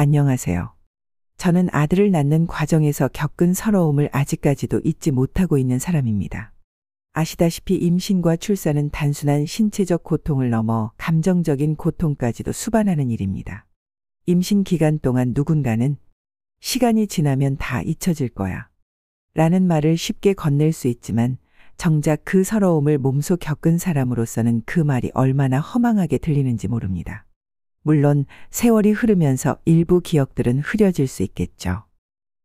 안녕하세요. 저는 아들을 낳는 과정에서 겪은 서러움을 아직까지도 잊지 못하고 있는 사람입니다. 아시다시피 임신과 출산은 단순한 신체적 고통을 넘어 감정적인 고통까지도 수반하는 일입니다. 임신 기간 동안 누군가는 시간이 지나면 다 잊혀질 거야. 라는 말을 쉽게 건넬 수 있지만 정작 그 서러움을 몸소 겪은 사람으로서는 그 말이 얼마나 허망하게 들리는지 모릅니다. 물론 세월이 흐르면서 일부 기억들은 흐려질 수 있겠죠.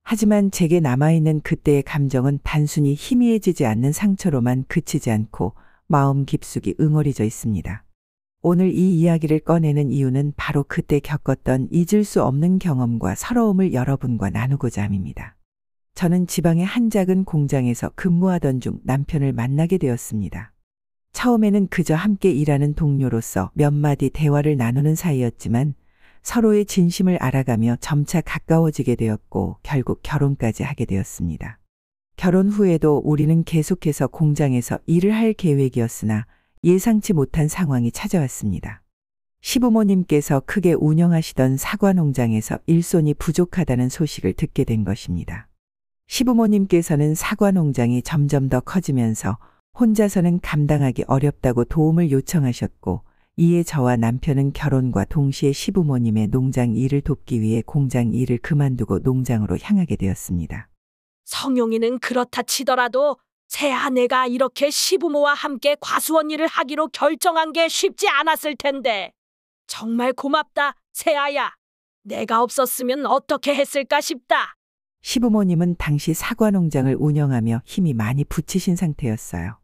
하지만 제게 남아있는 그때의 감정은 단순히 희미해지지 않는 상처로만 그치지 않고 마음 깊숙이 응어리져 있습니다. 오늘 이 이야기를 꺼내는 이유는 바로 그때 겪었던 잊을 수 없는 경험과 서러움을 여러분과 나누고자 함입니다. 저는 지방의 한 작은 공장에서 근무하던 중 남편을 만나게 되었습니다. 처음에는 그저 함께 일하는 동료로서 몇 마디 대화를 나누는 사이였지만 서로의 진심을 알아가며 점차 가까워지게 되었고 결국 결혼까지 하게 되었습니다. 결혼 후에도 우리는 계속해서 공장에서 일을 할 계획이었으나 예상치 못한 상황이 찾아왔습니다. 시부모님께서 크게 운영하시던 사과 농장에서 일손이 부족하다는 소식을 듣게 된 것입니다. 시부모님께서는 사과 농장이 점점 더 커지면서 혼자서는 감당하기 어렵다고 도움을 요청하셨고 이에 저와 남편은 결혼과 동시에 시부모님의 농장 일을 돕기 위해 공장 일을 그만두고 농장으로 향하게 되었습니다. 성용이는 그렇다 치더라도 새 아내가 이렇게 시부모와 함께 과수원 일을 하기로 결정한 게 쉽지 않았을 텐데. 정말 고맙다, 새아야. 내가 없었으면 어떻게 했을까 싶다. 시부모님은 당시 사과 농장을 운영하며 힘이 많이 붙이신 상태였어요.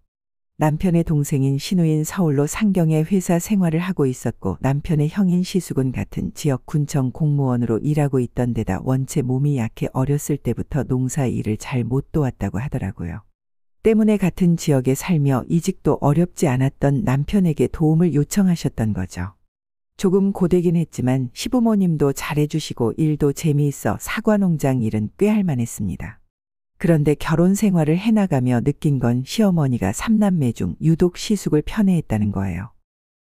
남편의 동생인 신우인 서울로 상경의 회사 생활을 하고 있었고 남편의 형인 시숙은 같은 지역 군청 공무원으로 일하고 있던 데다 원체 몸이 약해 어렸을 때부터 농사 일을 잘 못 도왔다고 하더라고요. 때문에 같은 지역에 살며 이직도 어렵지 않았던 남편에게 도움을 요청하셨던 거죠. 조금 고되긴 했지만 시부모님도 잘해주시고 일도 재미있어 사과 농장 일은 꽤 할만했습니다. 그런데 결혼 생활을 해나가며 느낀 건 시어머니가 삼남매 중 유독 시숙을 편애했다는 거예요.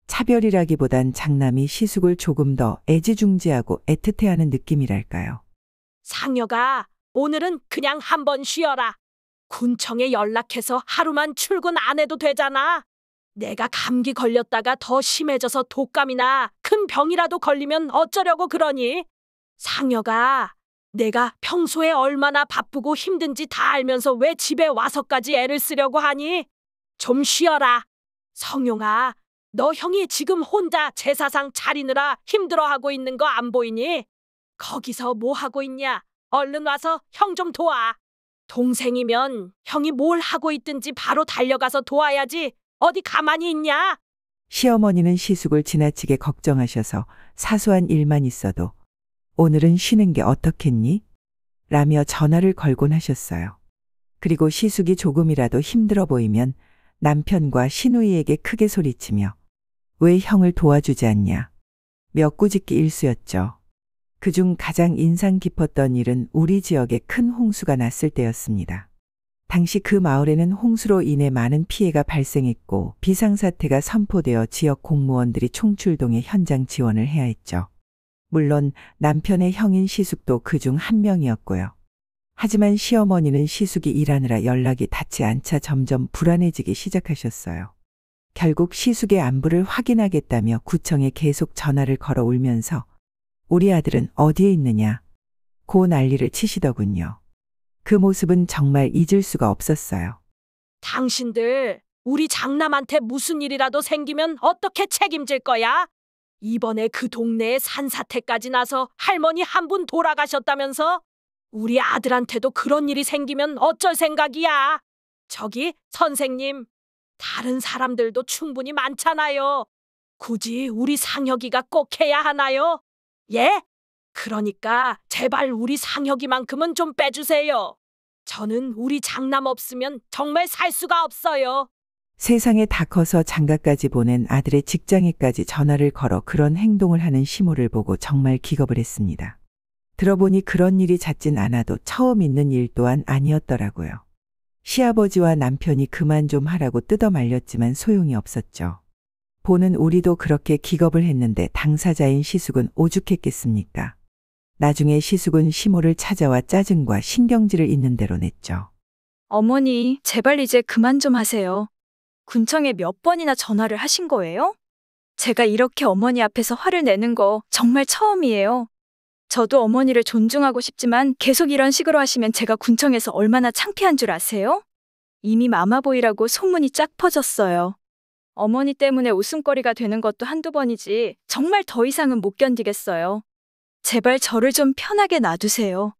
차별이라기보단 장남이 시숙을 조금 더 애지중지하고 애틋해하는 느낌이랄까요. 상여가 오늘은 그냥 한번 쉬어라. 군청에 연락해서 하루만 출근 안 해도 되잖아. 내가 감기 걸렸다가 더 심해져서 독감이나 큰 병이라도 걸리면 어쩌려고 그러니? 상여가 내가 평소에 얼마나 바쁘고 힘든지 다 알면서 왜 집에 와서까지 애를 쓰려고 하니? 좀 쉬어라. 성용아, 너 형이 지금 혼자 제사상 차리느라 힘들어하고 있는 거 안 보이니? 거기서 뭐 하고 있냐? 얼른 와서 형 좀 도와. 동생이면 형이 뭘 하고 있든지 바로 달려가서 도와야지. 어디 가만히 있냐? 시어머니는 시숙을 지나치게 걱정하셔서 사소한 일만 있어도 오늘은 쉬는 게 어떻겠니? 라며 전화를 걸곤 하셨어요. 그리고 시숙이 조금이라도 힘들어 보이면 남편과 시누이에게 크게 소리치며 왜 형을 도와주지 않냐? 몇구짓기 일수였죠. 그중 가장 인상 깊었던 일은 우리 지역에 큰 홍수가 났을 때였습니다. 당시 그 마을에는 홍수로 인해 많은 피해가 발생했고 비상사태가 선포되어 지역 공무원들이 총출동해 현장 지원을 해야 했죠. 물론 남편의 형인 시숙도 그 중 한 명이었고요. 하지만 시어머니는 시숙이 일하느라 연락이 닿지 않자 점점 불안해지기 시작하셨어요. 결국 시숙의 안부를 확인하겠다며 구청에 계속 전화를 걸어 울면서 우리 아들은 어디에 있느냐? 고 난리를 치시더군요. 그 모습은 정말 잊을 수가 없었어요. 당신들 우리 장남한테 무슨 일이라도 생기면 어떻게 책임질 거야? 이번에 그 동네에 산사태까지 나서 할머니 한 분 돌아가셨다면서? 우리 아들한테도 그런 일이 생기면 어쩔 생각이야. 저기 선생님, 다른 사람들도 충분히 많잖아요. 굳이 우리 상혁이가 꼭 해야 하나요? 예? 그러니까 제발 우리 상혁이만큼은 좀 빼주세요. 저는 우리 장남 없으면 정말 살 수가 없어요. 세상에 다 커서 장가까지 보낸 아들의 직장에까지 전화를 걸어 그런 행동을 하는 시모를 보고 정말 기겁을 했습니다. 들어보니 그런 일이 잦진 않아도 처음 있는 일 또한 아니었더라고요. 시아버지와 남편이 그만 좀 하라고 뜯어 말렸지만 소용이 없었죠. 보는 우리도 그렇게 기겁을 했는데 당사자인 시숙은 오죽했겠습니까? 나중에 시숙은 시모를 찾아와 짜증과 신경질을 있는 대로 냈죠. 어머니, 제발 이제 그만 좀 하세요. 군청에 몇 번이나 전화를 하신 거예요? 제가 이렇게 어머니 앞에서 화를 내는 거 정말 처음이에요. 저도 어머니를 존중하고 싶지만 계속 이런 식으로 하시면 제가 군청에서 얼마나 창피한 줄 아세요? 이미 마마보이라고 소문이 쫙 퍼졌어요. 어머니 때문에 웃음거리가 되는 것도 한두 번이지 정말 더 이상은 못 견디겠어요. 제발 저를 좀 편하게 놔두세요.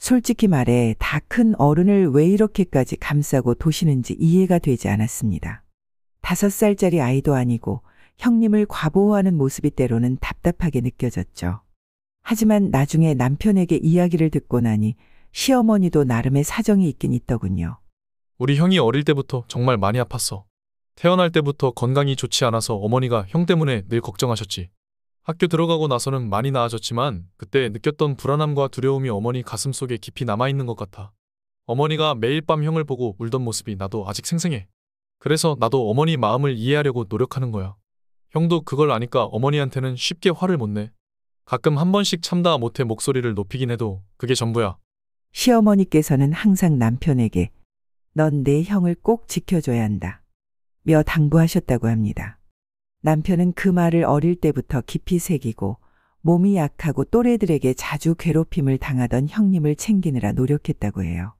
솔직히 말해 다 큰 어른을 왜 이렇게까지 감싸고 도시는지 이해가 되지 않았습니다. 다섯 살짜리 아이도 아니고 형님을 과보호하는 모습이 때로는 답답하게 느껴졌죠. 하지만 나중에 남편에게 이야기를 듣고 나니 시어머니도 나름의 사정이 있긴 있더군요. 우리 형이 어릴 때부터 정말 많이 아팠어. 태어날 때부터 건강이 좋지 않아서 어머니가 형 때문에 늘 걱정하셨지. 학교 들어가고 나서는 많이 나아졌지만 그때 느꼈던 불안함과 두려움이 어머니 가슴 속에 깊이 남아있는 것 같아. 어머니가 매일 밤 형을 보고 울던 모습이 나도 아직 생생해. 그래서 나도 어머니 마음을 이해하려고 노력하는 거야. 형도 그걸 아니까 어머니한테는 쉽게 화를 못 내. 가끔 한 번씩 참다 못해 목소리를 높이긴 해도 그게 전부야. 시어머니께서는 항상 남편에게 넌 내 형을 꼭 지켜줘야 한다. 며 당부하셨다고 합니다. 남편은 그 말을 어릴 때부터 깊이 새기고 몸이 약하고 또래들에게 자주 괴롭힘을 당하던 형님을 챙기느라 노력했다고 해요.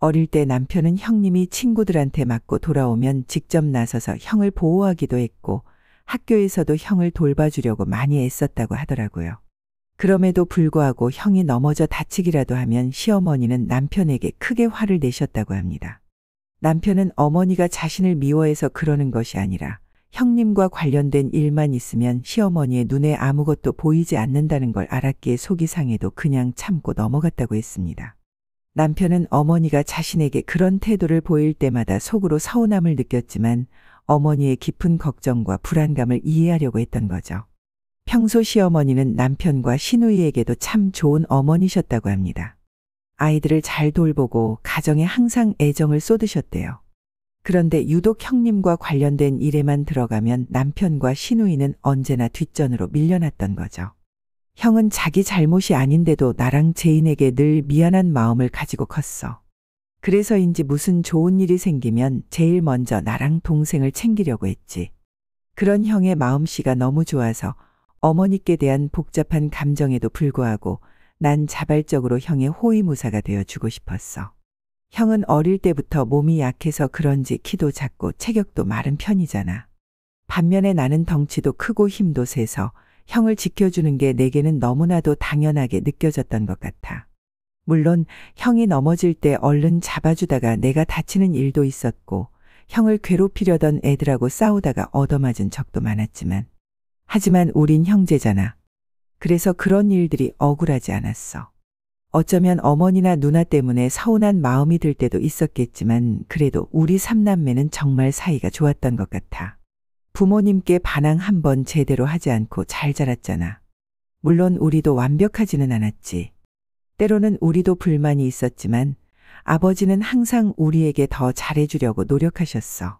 어릴 때 남편은 형님이 친구들한테 맞고 돌아오면 직접 나서서 형을 보호하기도 했고 학교에서도 형을 돌봐주려고 많이 애썼다고 하더라고요. 그럼에도 불구하고 형이 넘어져 다치기라도 하면 시어머니는 남편에게 크게 화를 내셨다고 합니다. 남편은 어머니가 자신을 미워해서 그러는 것이 아니라 형님과 관련된 일만 있으면 시어머니의 눈에 아무것도 보이지 않는다는 걸 알았기에 속이 상해도 그냥 참고 넘어갔다고 했습니다. 남편은 어머니가 자신에게 그런 태도를 보일 때마다 속으로 서운함을 느꼈지만 어머니의 깊은 걱정과 불안감을 이해하려고 했던 거죠. 평소 시어머니는 남편과 시누이에게도 참 좋은 어머니셨다고 합니다. 아이들을 잘 돌보고 가정에 항상 애정을 쏟으셨대요. 그런데 유독 형님과 관련된 일에만 들어가면 남편과 시누이는 언제나 뒷전으로 밀려났던 거죠. 형은 자기 잘못이 아닌데도 나랑 제인에게 늘 미안한 마음을 가지고 컸어. 그래서인지 무슨 좋은 일이 생기면 제일 먼저 나랑 동생을 챙기려고 했지. 그런 형의 마음씨가 너무 좋아서 어머니께 대한 복잡한 감정에도 불구하고 난 자발적으로 형의 호위무사가 되어 주고 싶었어. 형은 어릴 때부터 몸이 약해서 그런지 키도 작고 체격도 마른 편이잖아. 반면에 나는 덩치도 크고 힘도 세서 형을 지켜주는 게 내게는 너무나도 당연하게 느껴졌던 것 같아. 물론 형이 넘어질 때 얼른 잡아주다가 내가 다치는 일도 있었고 형을 괴롭히려던 애들하고 싸우다가 얻어맞은 적도 많았지만 하지만 우린 형제잖아. 그래서 그런 일들이 억울하지 않았어. 어쩌면 어머니나 누나 때문에 서운한 마음이 들 때도 있었겠지만 그래도 우리 삼남매는 정말 사이가 좋았던 것 같아. 부모님께 반항 한번 제대로 하지 않고 잘 자랐잖아. 물론 우리도 완벽하지는 않았지. 때로는 우리도 불만이 있었지만 아버지는 항상 우리에게 더 잘해주려고 노력하셨어.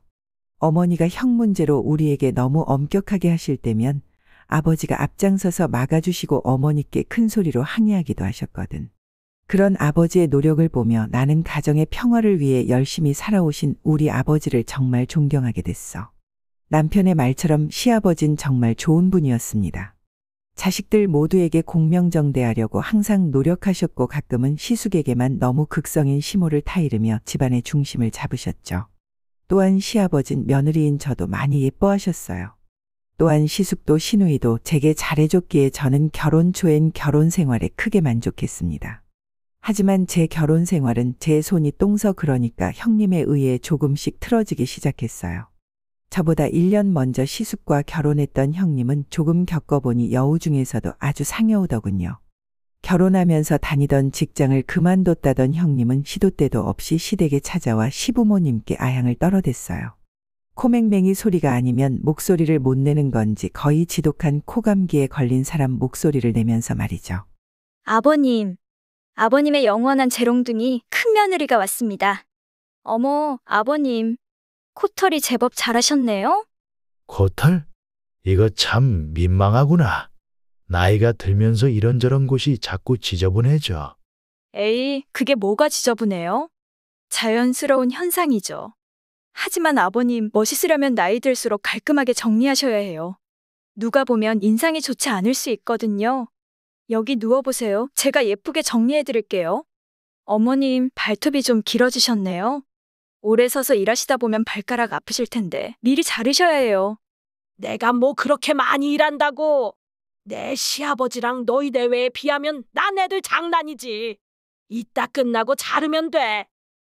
어머니가 형 문제로 우리에게 너무 엄격하게 하실 때면 아버지가 앞장서서 막아주시고 어머니께 큰 소리로 항의하기도 하셨거든. 그런 아버지의 노력을 보며 나는 가정의 평화를 위해 열심히 살아오신 우리 아버지를 정말 존경하게 됐어. 남편의 말처럼 시아버진 정말 좋은 분이었습니다. 자식들 모두에게 공명정대하려고 항상 노력하셨고 가끔은 시숙에게만 너무 극성인 시모를 타이르며 집안의 중심을 잡으셨죠. 또한 시아버진 며느리인 저도 많이 예뻐하셨어요. 또한 시숙도 시누이도 제게 잘해줬기에 저는 결혼 초엔 결혼 생활에 크게 만족했습니다. 하지만 제 결혼 생활은 제 손이 똥서 그러니까 형님에 의해 조금씩 틀어지기 시작했어요. 저보다 1년 먼저 시숙과 결혼했던 형님은 조금 겪어보니 여우 중에서도 아주 상여우더군요. 결혼하면서 다니던 직장을 그만뒀다던 형님은 시도 때도 없이 시댁에 찾아와 시부모님께 아양을 떨어댔어요. 코맹맹이 소리가 아니면 목소리를 못 내는 건지 거의 지독한 코감기에 걸린 사람 목소리를 내면서 말이죠. 아버님, 아버님의 영원한 재롱둥이 큰 며느리가 왔습니다. 어머, 아버님. 코털이 제법 잘하셨네요? 코털? 이거 참 민망하구나. 나이가 들면서 이런저런 곳이 자꾸 지저분해져. 에이, 그게 뭐가 지저분해요? 자연스러운 현상이죠. 하지만 아버님, 멋있으려면 나이 들수록 깔끔하게 정리하셔야 해요. 누가 보면 인상이 좋지 않을 수 있거든요. 여기 누워보세요. 제가 예쁘게 정리해드릴게요. 어머님, 발톱이 좀 길어지셨네요. 오래 서서 일하시다 보면 발가락 아프실 텐데 미리 자르셔야 해요. 내가 뭐 그렇게 많이 일한다고. 내 시아버지랑 너희 내외에 비하면 난 애들 장난이지. 이따 끝나고 자르면 돼.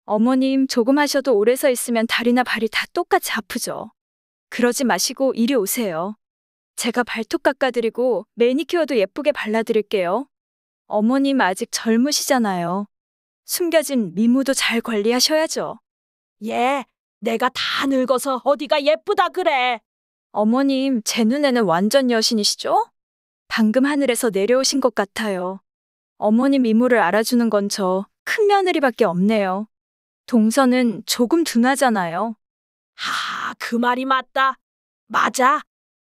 어머님, 조금 하셔도 오래 서 있으면 다리나 발이 다 똑같이 아프죠. 그러지 마시고 이리 오세요. 제가 발톱 깎아드리고 매니큐어도 예쁘게 발라드릴게요. 어머님 아직 젊으시잖아요. 숨겨진 미모도 잘 관리하셔야죠. 예, 내가 다 늙어서 어디가 예쁘다 그래. 어머님, 제 눈에는 완전 여신이시죠? 방금 하늘에서 내려오신 것 같아요. 어머님 미모를 알아주는 건 저 큰 며느리밖에 없네요. 동서는 조금 둔하잖아요. 하, 그 말이 맞다. 맞아.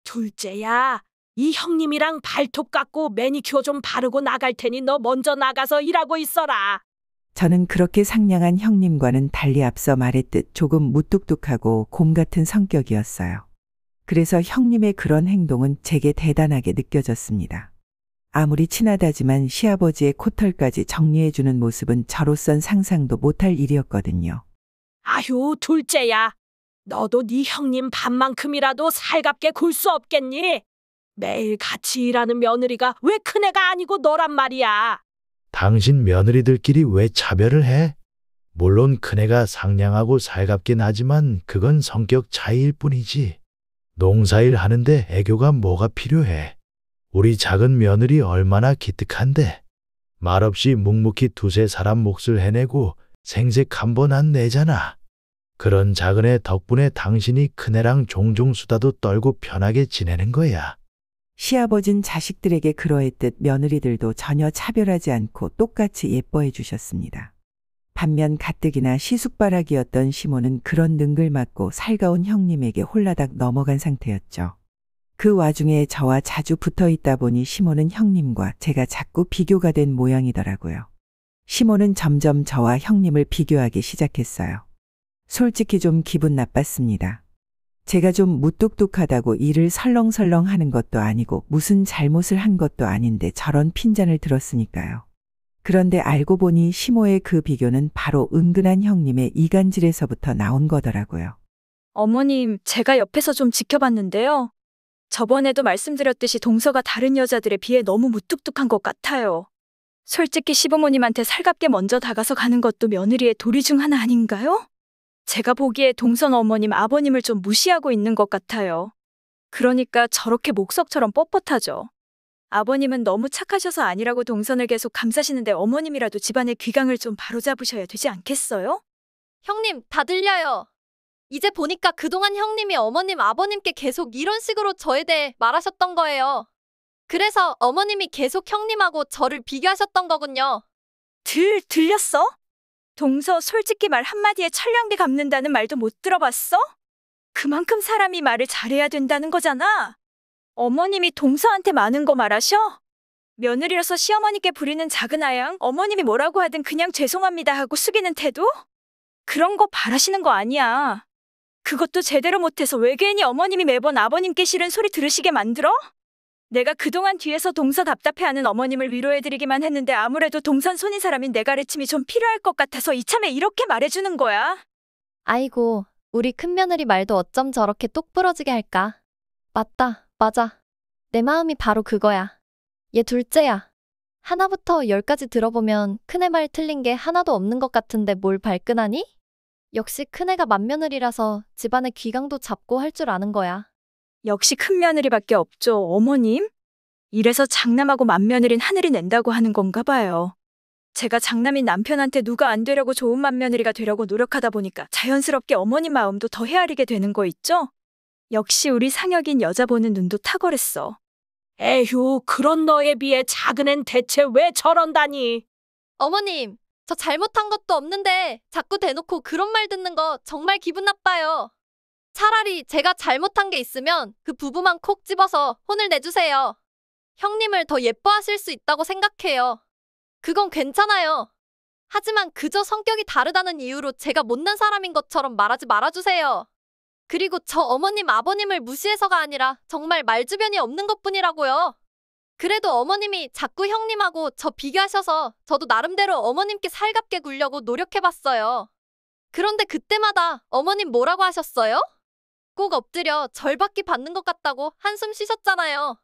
둘째야, 이 형님이랑 발톱 깎고 매니큐어 좀 바르고 나갈 테니 너 먼저 나가서 일하고 있어라. 저는 그렇게 상냥한 형님과는 달리 앞서 말했듯 조금 무뚝뚝하고 곰 같은 성격이었어요. 그래서 형님의 그런 행동은 제게 대단하게 느껴졌습니다. 아무리 친하다지만 시아버지의 코털까지 정리해주는 모습은 저로선 상상도 못할 일이었거든요. 아휴, 둘째야. 너도 네 형님 반만큼이라도 살갑게 굴 수 없겠니? 매일 같이 일하는 며느리가 왜 큰애가 아니고 너란 말이야. 당신 며느리들끼리 왜 차별을 해? 물론 큰애가 상냥하고 살갑긴 하지만 그건 성격 차이일 뿐이지. 농사일 하는데 애교가 뭐가 필요해. 우리 작은 며느리 얼마나 기특한데. 말없이 묵묵히 두세 사람 몫을 해내고 생색 한번 안 내잖아. 그런 작은 애 덕분에 당신이 큰 애랑 종종 수다도 떨고 편하게 지내는 거야. 시아버진 자식들에게 그러했듯 며느리들도 전혀 차별하지 않고 똑같이 예뻐해 주셨습니다. 반면 가뜩이나 시숙바락이었던시모는 그런 능글맞고 살가운 형님에게 홀라닥 넘어간 상태였죠. 그 와중에 저와 자주 붙어 있다 보니 시모는 형님과 제가 자꾸 비교가 된 모양이더라고요. 시모는 점점 저와 형님을 비교하기 시작했어요. 솔직히 좀 기분 나빴습니다. 제가 좀 무뚝뚝하다고 일을 설렁설렁 하는 것도 아니고 무슨 잘못을 한 것도 아닌데 저런 핀잔을 들었으니까요. 그런데 알고 보니 시모의 그 비교는 바로 은근한 형님의 이간질에서부터 나온 거더라고요. 어머님, 제가 옆에서 좀 지켜봤는데요. 저번에도 말씀드렸듯이 동서가 다른 여자들에 비해 너무 무뚝뚝한 것 같아요. 솔직히 시부모님한테 살갑게 먼저 다가서 가는 것도 며느리의 도리 중 하나 아닌가요? 제가 보기에 동선 어머님 아버님을 좀 무시하고 있는 것 같아요. 그러니까 저렇게 목석처럼 뻣뻣하죠. 아버님은 너무 착하셔서 아니라고 동선을 계속 감싸시는데 어머님이라도 집안의 귀강을 좀 바로잡으셔야 되지 않겠어요? 형님, 다 들려요. 이제 보니까 그동안 형님이 어머님, 아버님께 계속 이런 식으로 저에 대해 말하셨던 거예요. 그래서 어머님이 계속 형님하고 저를 비교하셨던 거군요. 들, 들렸어? 동서 솔직히 말 한마디에 천량비 갚는다는 말도 못 들어봤어? 그만큼 사람이 말을 잘해야 된다는 거잖아. 어머님이 동서한테 많은 거 말하셔? 며느리로서 시어머니께 부리는 작은 아양 어머님이 뭐라고 하든 그냥 죄송합니다 하고 숙이는 태도? 그런 거 바라시는 거 아니야. 그것도 제대로 못해서 왜 괜히 어머님이 매번 아버님께 싫은 소리 들으시게 만들어? 내가 그동안 뒤에서 동서 답답해하는 어머님을 위로해드리기만 했는데 아무래도 동선 손인 사람인 내 가르침이 좀 필요할 것 같아서 이참에 이렇게 말해주는 거야. 아이고, 우리 큰며느리 말도 어쩜 저렇게 똑 부러지게 할까. 맞다, 맞아. 내 마음이 바로 그거야. 얘 둘째야. 하나부터 열까지 들어보면 큰애 말 틀린 게 하나도 없는 것 같은데 뭘 발끈하니? 역시 큰애가 맏며느리라서 집안의 귀강도 잡고 할 줄 아는 거야. 역시 큰 며느리밖에 없죠, 어머님? 이래서 장남하고 맏며느린 하늘이 낸다고 하는 건가 봐요. 제가 장남인 남편한테 누가 안 되려고 좋은 맏며느리가 되려고 노력하다 보니까 자연스럽게 어머니 마음도 더 헤아리게 되는 거 있죠? 역시 우리 상혁인 여자 보는 눈도 탁월했어. 에휴, 그런 너에 비해 작은 앤 대체 왜 저런다니? 어머님, 저 잘못한 것도 없는데 자꾸 대놓고 그런 말 듣는 거 정말 기분 나빠요. 차라리 제가 잘못한 게 있으면 그 부부만 콕 집어서 혼을 내주세요. 형님을 더 예뻐하실 수 있다고 생각해요. 그건 괜찮아요. 하지만 그저 성격이 다르다는 이유로 제가 못난 사람인 것처럼 말하지 말아주세요. 그리고 저 어머님 아버님을 무시해서가 아니라 정말 말주변이 없는 것뿐이라고요. 그래도 어머님이 자꾸 형님하고 저 비교하셔서 저도 나름대로 어머님께 살갑게 굴려고 노력해봤어요. 그런데 그때마다 어머님 뭐라고 하셨어요? 꼭 엎드려 절받기 받는 것 같다고 한숨 쉬셨잖아요.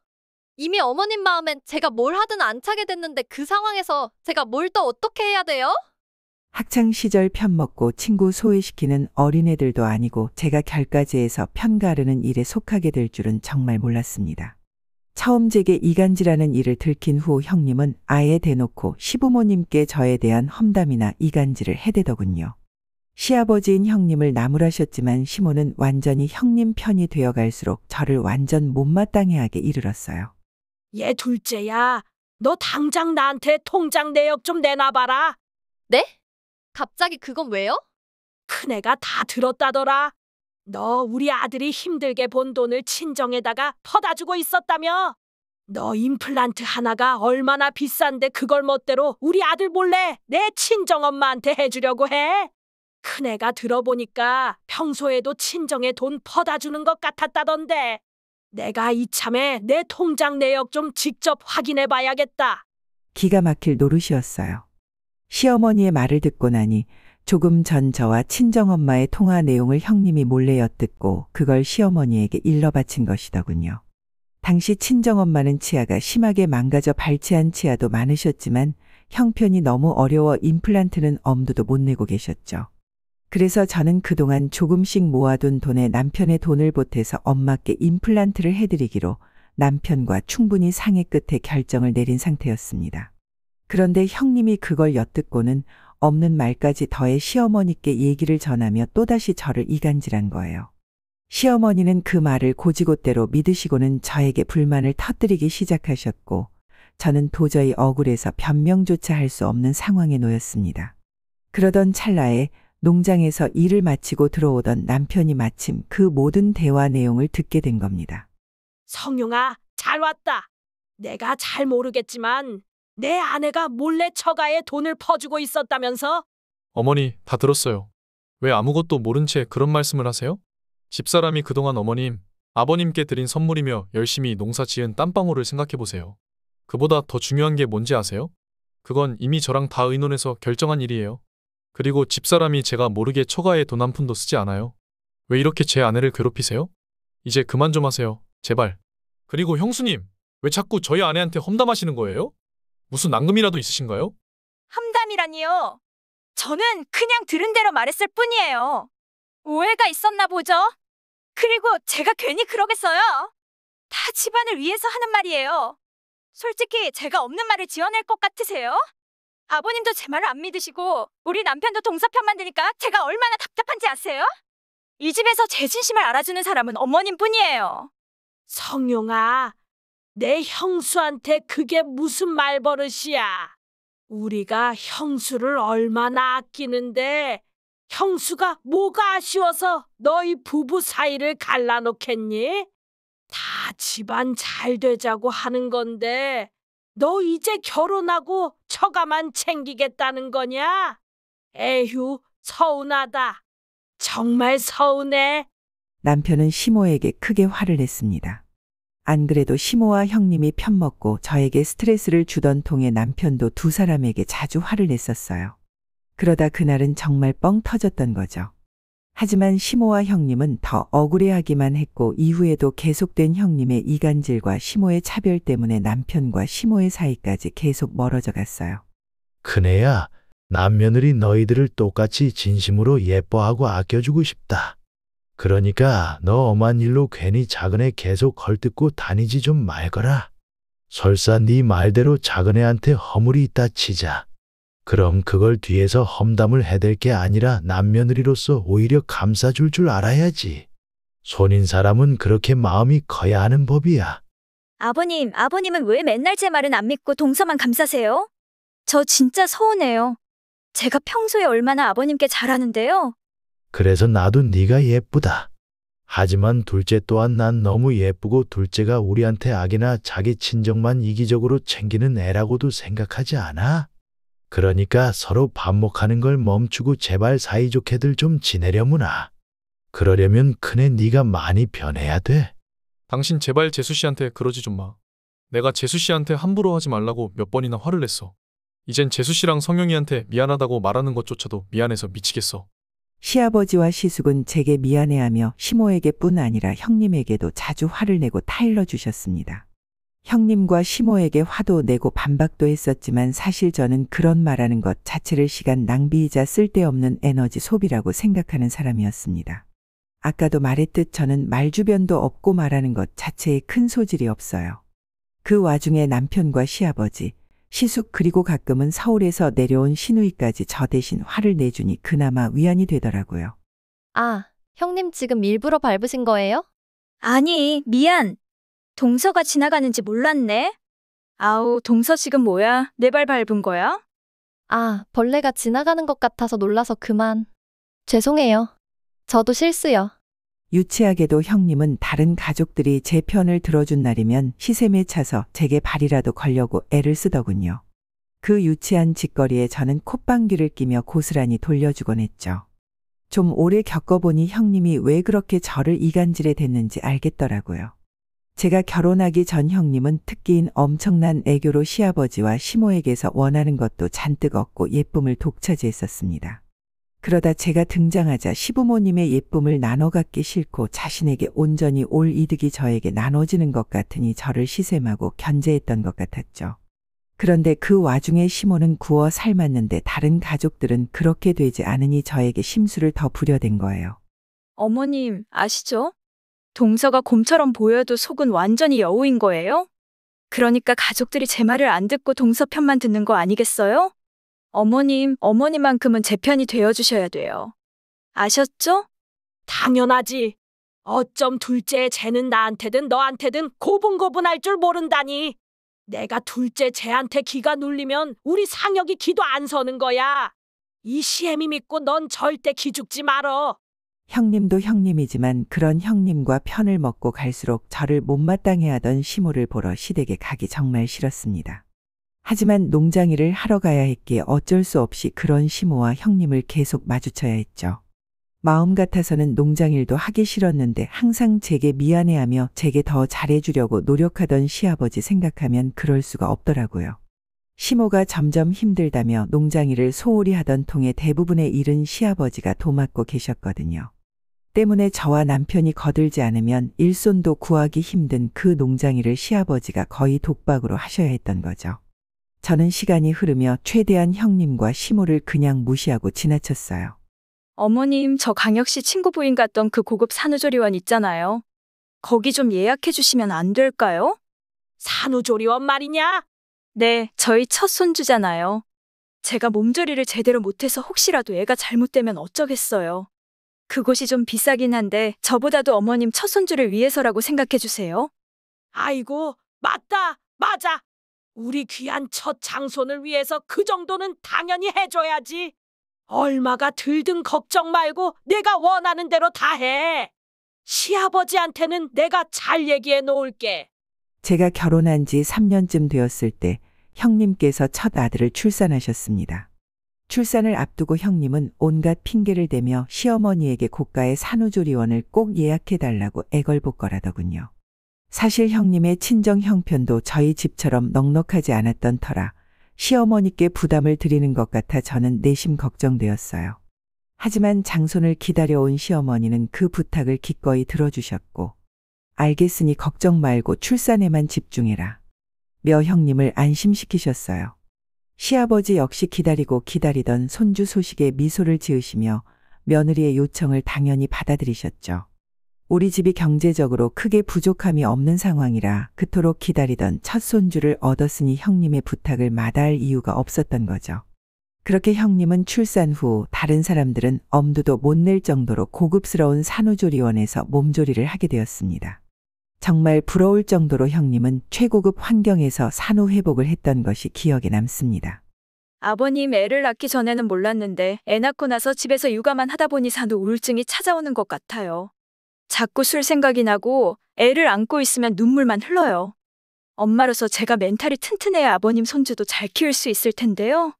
이미 어머님 마음엔 제가 뭘 하든 안 차게 됐는데 그 상황에서 제가 뭘더 어떻게 해야 돼요? 학창 시절 편 먹고 친구 소외시키는 어린애들도 아니고 제가 결과지에서편 가르는 일에 속하게 될 줄은 정말 몰랐습니다. 처음 제게 이간질하는 일을 들킨 후 형님은 아예 대놓고 시부모님께 저에 대한 험담이나 이간질을 해대더군요. 시아버지인 형님을 나무라셨지만 시몬은 완전히 형님 편이 되어갈수록 저를 완전 못마땅해하게 이르렀어요. 얘 둘째야, 너 당장 나한테 통장 내역 좀 내놔봐라. 네? 갑자기 그건 왜요? 큰애가 다 들었다더라. 너 우리 아들이 힘들게 번 돈을 친정에다가 퍼다 주고 있었다며. 너 임플란트 하나가 얼마나 비싼데 그걸 멋대로 우리 아들 몰래 내 친정 엄마한테 해주려고 해. 큰애가 들어보니까 평소에도 친정에 돈 퍼다 주는 것 같았다던데. 내가 이참에 내 통장 내역 좀 직접 확인해 봐야겠다. 기가 막힐 노릇이었어요. 시어머니의 말을 듣고 나니 조금 전 저와 친정엄마의 통화 내용을 형님이 몰래 엿듣고 그걸 시어머니에게 일러 바친 것이더군요. 당시 친정엄마는 치아가 심하게 망가져 발치한 치아도 많으셨지만 형편이 너무 어려워 임플란트는 엄두도 못 내고 계셨죠. 그래서 저는 그동안 조금씩 모아둔 돈에 남편의 돈을 보태서 엄마께 임플란트를 해드리기로 남편과 충분히 상의 끝에 결정을 내린 상태였습니다. 그런데 형님이 그걸 엿듣고는 없는 말까지 더해 시어머니께 얘기를 전하며 또다시 저를 이간질한 거예요. 시어머니는 그 말을 고지고대로 믿으시고는 저에게 불만을 터뜨리기 시작하셨고, 저는 도저히 억울해서 변명조차 할 수 없는 상황에 놓였습니다. 그러던 찰나에 농장에서 일을 마치고 들어오던 남편이 마침 그 모든 대화 내용을 듣게 된 겁니다. 성룡아, 잘 왔다. 내가 잘 모르겠지만 내 아내가 몰래 처가에 돈을 퍼주고 있었다면서? 어머니, 다 들었어요. 왜 아무것도 모른 채 그런 말씀을 하세요? 집사람이 그동안 어머님, 아버님께 드린 선물이며 열심히 농사 지은 땀방울을 생각해보세요. 그보다 더 중요한 게 뭔지 아세요? 그건 이미 저랑 다 의논해서 결정한 일이에요. 그리고 집사람이 제가 모르게 초과에돈한 푼도 쓰지 않아요. 왜 이렇게 제 아내를 괴롭히세요? 이제 그만 좀 하세요. 제발. 그리고 형수님, 왜 자꾸 저희 아내한테 험담하시는 거예요? 무슨 낭금이라도 있으신가요? 험담이라니요 저는 그냥 들은 대로 말했을 뿐이에요. 오해가 있었나 보죠? 그리고 제가 괜히 그러겠어요? 다 집안을 위해서 하는 말이에요. 솔직히 제가 없는 말을 지어낼 것 같으세요? 아버님도 제 말을 안 믿으시고 우리 남편도 동사편만 드니까 제가 얼마나 답답한지 아세요? 이 집에서 제 진심을 알아주는 사람은 어머님뿐이에요. 성용아내 형수한테 그게 무슨 말버릇이야. 우리가 형수를 얼마나 아끼는데 형수가 뭐가 아쉬워서 너희 부부 사이를 갈라놓겠니? 다 집안 잘 되자고 하는 건데 너 이제 결혼하고 처가만 챙기겠다는 거냐? 에휴, 서운하다. 정말 서운해. 남편은 시모에게 크게 화를 냈습니다. 안 그래도 시모와 형님이 편먹고 저에게 스트레스를 주던 통에 남편도 두 사람에게 자주 화를 냈었어요. 그러다 그날은 정말 뻥 터졌던 거죠. 하지만 시모와 형님은 더 억울해하기만 했고 이후에도 계속된 형님의 이간질과 시모의 차별 때문에 남편과 시모의 사이까지 계속 멀어져 갔어요. 큰애야, 남며느리 너희들을 똑같이 진심으로 예뻐하고 아껴주고 싶다. 그러니까 너 엄한 일로 괜히 작은애 계속 걸뜯고 다니지 좀 말거라. 설사 네 말대로 작은애한테 허물이 있다 치자. 그럼 그걸 뒤에서 험담을 해댈 게 아니라 남며느리로서 오히려 감싸줄 줄 알아야지. 손인 사람은 그렇게 마음이 커야 하는 법이야. 아버님, 아버님은 왜 맨날 제 말은 안 믿고 동서만 감싸세요? 저 진짜 서운해요. 제가 평소에 얼마나 아버님께 잘하는데요. 그래서 나도 네가 예쁘다. 하지만 둘째 또한 난 너무 예쁘고 둘째가 우리한테 악이나 자기 친정만 이기적으로 챙기는 애라고도 생각하지 않아? 그러니까 서로 반목하는 걸 멈추고 제발 사이좋게들 좀 지내려무나. 그러려면 큰애 네가 많이 변해야 돼. 당신 제발 재수 씨한테 그러지 좀 마. 내가 재수 씨한테 함부로 하지 말라고 몇 번이나 화를 냈어. 이젠 재수 씨랑 성영이한테 미안하다고 말하는 것조차도 미안해서 미치겠어. 시아버지와 시숙은 제게 미안해하며 시모에게뿐 아니라 형님에게도 자주 화를 내고 타일러 주셨습니다. 형님과 시모에게 화도 내고 반박도 했었지만 사실 저는 그런 말하는 것 자체를 시간 낭비이자 쓸데없는 에너지 소비라고 생각하는 사람이었습니다. 아까도 말했듯 저는 말 주변도 없고 말하는 것 자체에 큰 소질이 없어요. 그 와중에 남편과 시아버지, 시숙 그리고 가끔은 서울에서 내려온 시누이까지 저 대신 화를 내주니 그나마 위안이 되더라고요. 아, 형님 지금 일부러 밟으신 거예요? 아니, 미안. 동서가 지나가는지 몰랐네. 아우, 동서 지금 뭐야? 내 발 밟은 거야? 아, 벌레가 지나가는 것 같아서 놀라서 그만. 죄송해요. 저도 실수요. 유치하게도 형님은 다른 가족들이 제 편을 들어준 날이면 희샘에 차서 제게 발이라도 걸려고 애를 쓰더군요. 그 유치한 짓거리에 저는 콧방귀를 끼며 고스란히 돌려주곤 했죠. 좀 오래 겪어보니 형님이 왜 그렇게 저를 이간질에 댔는지 알겠더라고요. 제가 결혼하기 전 형님은 특기인 엄청난 애교로 시아버지와 시모에게서 원하는 것도 잔뜩 얻고 예쁨을 독차지했었습니다. 그러다 제가 등장하자 시부모님의 예쁨을 나눠 갖기 싫고 자신에게 온전히 올 이득이 저에게 나눠지는 것 같으니 저를 시샘하고 견제했던 것 같았죠. 그런데 그 와중에 시모는 구워 삶았는데 다른 가족들은 그렇게 되지 않으니 저에게 심술을 더 부려댄 거예요. 어머님, 아시죠? 동서가 곰처럼 보여도 속은 완전히 여우인 거예요? 그러니까 가족들이 제 말을 안 듣고 동서 편만 듣는 거 아니겠어요? 어머님, 어머니만큼은 제 편이 되어주셔야 돼요. 아셨죠? 당연하지. 어쩜 둘째의 쟤는 나한테든 너한테든 고분고분할 줄 모른다니. 내가 둘째 쟤한테 기가 눌리면 우리 상혁이 기도 안 서는 거야. 이시애이 믿고 넌 절대 기죽지 말어. 형님도 형님이지만 그런 형님과 편을 먹고 갈수록 저를 못마땅해 하던 시모를 보러 시댁에 가기 정말 싫었습니다. 하지만 농장일을 하러 가야 했기에 어쩔 수 없이 그런 시모와 형님을 계속 마주쳐야 했죠. 마음 같아서는 농장일도 하기 싫었는데 항상 제게 미안해하며 제게 더 잘해주려고 노력하던 시아버지 생각하면 그럴 수가 없더라고요. 시모가 점점 힘들다며 농장일을 소홀히 하던 통에 대부분의 일은 시아버지가 도맡고 계셨거든요. 때문에 저와 남편이 거들지 않으면 일손도 구하기 힘든 그 농장일을 시아버지가 거의 독박으로 하셔야 했던 거죠. 저는 시간이 흐르며 최대한 형님과 시모를 그냥 무시하고 지나쳤어요. 어머님, 저 강혁씨 친구 부인 같던그 고급 산후조리원 있잖아요. 거기 좀 예약해 주시면 안 될까요? 산후조리원 말이냐? 네, 저희 첫 손주잖아요. 제가 몸조리를 제대로 못해서 혹시라도 애가 잘못되면 어쩌겠어요. 그곳이 좀 비싸긴 한데 저보다도 어머님 첫 손주를 위해서라고 생각해 주세요. 아이고, 맞다, 맞아. 우리 귀한 첫 장손을 위해서 그 정도는 당연히 해줘야지. 얼마가 들든 걱정 말고 내가 원하는 대로 다 해. 시아버지한테는 내가 잘 얘기해 놓을게. 제가 결혼한 지 3년쯤 되었을 때 형님께서 첫 아들을 출산하셨습니다. 출산을 앞두고 형님은 온갖 핑계를 대며 시어머니에게 고가의 산후조리원을 꼭 예약해달라고 애걸복걸하더군요. 사실 형님의 친정 형편도 저희 집처럼 넉넉하지 않았던 터라 시어머니께 부담을 드리는 것 같아 저는 내심 걱정되었어요. 하지만 장손을 기다려온 시어머니는 그 부탁을 기꺼이 들어주셨고, 알겠으니 걱정 말고 출산에만 집중해라. 며 형님을 안심시키셨어요. 시아버지 역시 기다리고 기다리던 손주 소식에 미소를 지으시며 며느리의 요청을 당연히 받아들이셨죠. 우리 집이 경제적으로 크게 부족함이 없는 상황이라 그토록 기다리던 첫 손주를 얻었으니 형님의 부탁을 마다할 이유가 없었던 거죠. 그렇게 형님은 출산 후 다른 사람들은 엄두도 못 낼 정도로 고급스러운 산후조리원에서 몸조리를 하게 되었습니다. 정말 부러울 정도로 형님은 최고급 환경에서 산후회복을 했던 것이 기억에 남습니다. 아버님 애를 낳기 전에는 몰랐는데 애 낳고 나서 집에서 육아만 하다 보니 산후 우울증이 찾아오는 것 같아요. 자꾸 술 생각이 나고 애를 안고 있으면 눈물만 흘러요. 엄마로서 제가 멘탈이 튼튼해야 아버님 손주도 잘 키울 수 있을 텐데요.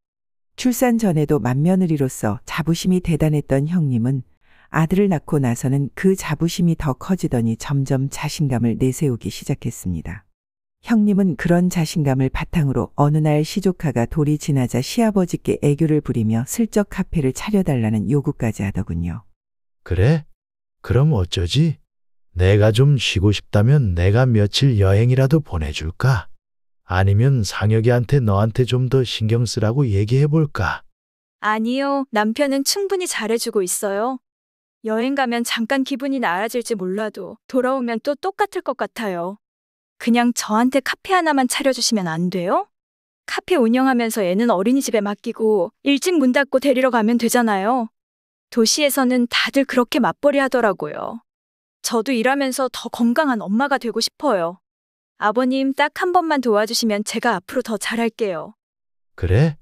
출산 전에도 맏며느리로서 자부심이 대단했던 형님은 아들을 낳고 나서는 그 자부심이 더 커지더니 점점 자신감을 내세우기 시작했습니다. 형님은 그런 자신감을 바탕으로 어느 날 시조카가 돌이 지나자 시아버지께 애교를 부리며 슬쩍 카페를 차려달라는 요구까지 하더군요. 그래? 그럼 어쩌지? 내가 좀 쉬고 싶다면 내가 며칠 여행이라도 보내줄까? 아니면 상혁이한테 너한테 좀 더 신경 쓰라고 얘기해볼까? 아니요, 남편은 충분히 잘해주고 있어요. 여행 가면 잠깐 기분이 나아질지 몰라도 돌아오면 또 똑같을 것 같아요. 그냥 저한테 카페 하나만 차려주시면 안 돼요? 카페 운영하면서 애는 어린이집에 맡기고 일찍 문 닫고 데리러 가면 되잖아요. 도시에서는 다들 그렇게 맞벌이 하더라고요. 저도 일하면서 더 건강한 엄마가 되고 싶어요. 아버님 딱 한 번만 도와주시면 제가 앞으로 더 잘할게요. 그래?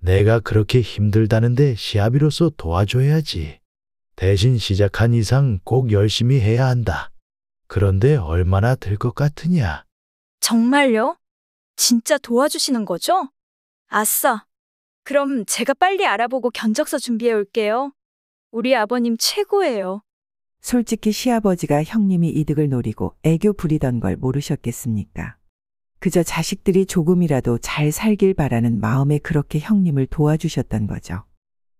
내가 그렇게 힘들다는데 시아비로서 도와줘야지. 대신 시작한 이상 꼭 열심히 해야 한다. 그런데 얼마나 될 것 같으냐? 정말요? 진짜 도와주시는 거죠? 아싸. 그럼 제가 빨리 알아보고 견적서 준비해 올게요. 우리 아버님 최고예요. 솔직히 시아버지가 형님이 이득을 노리고 애교 부리던 걸 모르셨겠습니까? 그저 자식들이 조금이라도 잘 살길 바라는 마음에 그렇게 형님을 도와주셨던 거죠.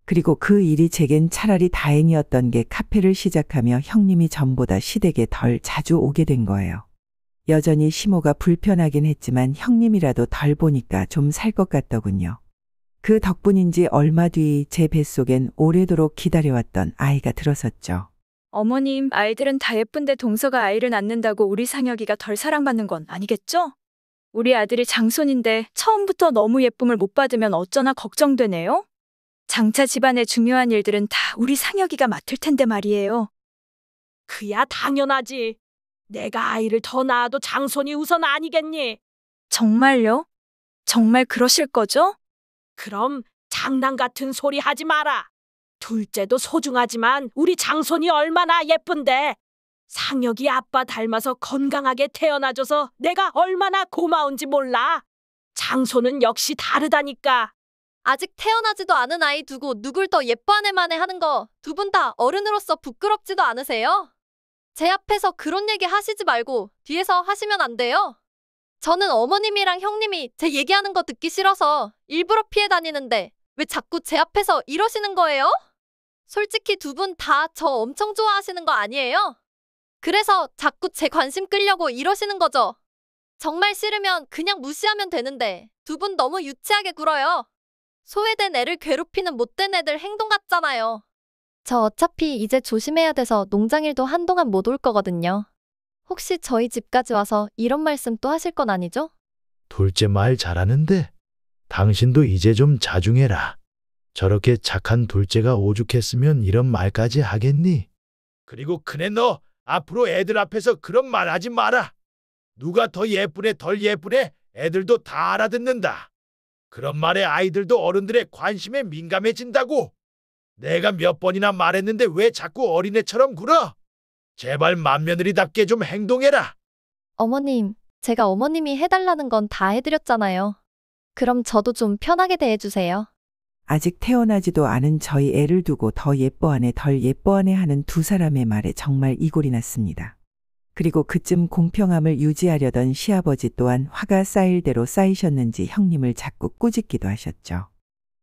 그리고 그 일이 제겐 차라리 다행이었던 게 카페를 시작하며 형님이 전보다 시댁에 덜 자주 오게 된 거예요. 여전히 심호가 불편하긴 했지만 형님이라도 덜 보니까 좀 살 것 같더군요. 그 덕분인지 얼마 뒤 제 뱃속엔 오래도록 기다려왔던 아이가 들어섰죠. 어머님, 아이들은 다 예쁜데 동서가 아이를 낳는다고 우리 상혁이가 덜 사랑받는 건 아니겠죠? 우리 아들이 장손인데 처음부터 너무 예쁨을 못 받으면 어쩌나 걱정되네요? 장차 집안의 중요한 일들은 다 우리 상혁이가 맡을 텐데 말이에요. 그야 당연하지. 내가 아이를 더 낳아도 장손이 우선 아니겠니? 정말요? 정말 그러실 거죠? 그럼 장난 같은 소리 하지 마라. 둘째도 소중하지만 우리 장손이 얼마나 예쁜데. 상혁이 아빠 닮아서 건강하게 태어나줘서 내가 얼마나 고마운지 몰라. 장손은 역시 다르다니까. 아직 태어나지도 않은 아이 두고 누굴 더 예뻐하네만 해 하는 거 두 분 다 어른으로서 부끄럽지도 않으세요? 제 앞에서 그런 얘기 하시지 말고 뒤에서 하시면 안 돼요. 저는 어머님이랑 형님이 제 얘기하는 거 듣기 싫어서 일부러 피해 다니는데 왜 자꾸 제 앞에서 이러시는 거예요? 솔직히 두 분 다 저 엄청 좋아하시는 거 아니에요? 그래서 자꾸 제 관심 끌려고 이러시는 거죠. 정말 싫으면 그냥 무시하면 되는데 두 분 너무 유치하게 굴어요. 소외된 애를 괴롭히는 못된 애들 행동 같잖아요. 저 어차피 이제 조심해야 돼서 농장일도 한동안 못 올 거거든요. 혹시 저희 집까지 와서 이런 말씀 또 하실 건 아니죠? 둘째 말 잘하는데 당신도 이제 좀 자중해라. 저렇게 착한 둘째가 오죽했으면 이런 말까지 하겠니? 그리고 큰애 너 앞으로 애들 앞에서 그런 말 하지 마라. 누가 더 예쁘네 덜 예쁘네 애들도 다 알아듣는다. 그런 말에 아이들도 어른들의 관심에 민감해진다고. 내가 몇 번이나 말했는데 왜 자꾸 어린애처럼 굴어? 제발 맏며느리답게 좀 행동해라. 어머님, 제가 어머님이 해달라는 건 다 해드렸잖아요. 그럼 저도 좀 편하게 대해주세요. 아직 태어나지도 않은 저희 애를 두고 더 예뻐하네 덜 예뻐하네 하는 두 사람의 말에 정말 이골이 났습니다. 그리고 그쯤 공평함을 유지하려던 시아버지 또한 화가 쌓일 대로 쌓이셨는지 형님을 자꾸 꾸짖기도 하셨죠.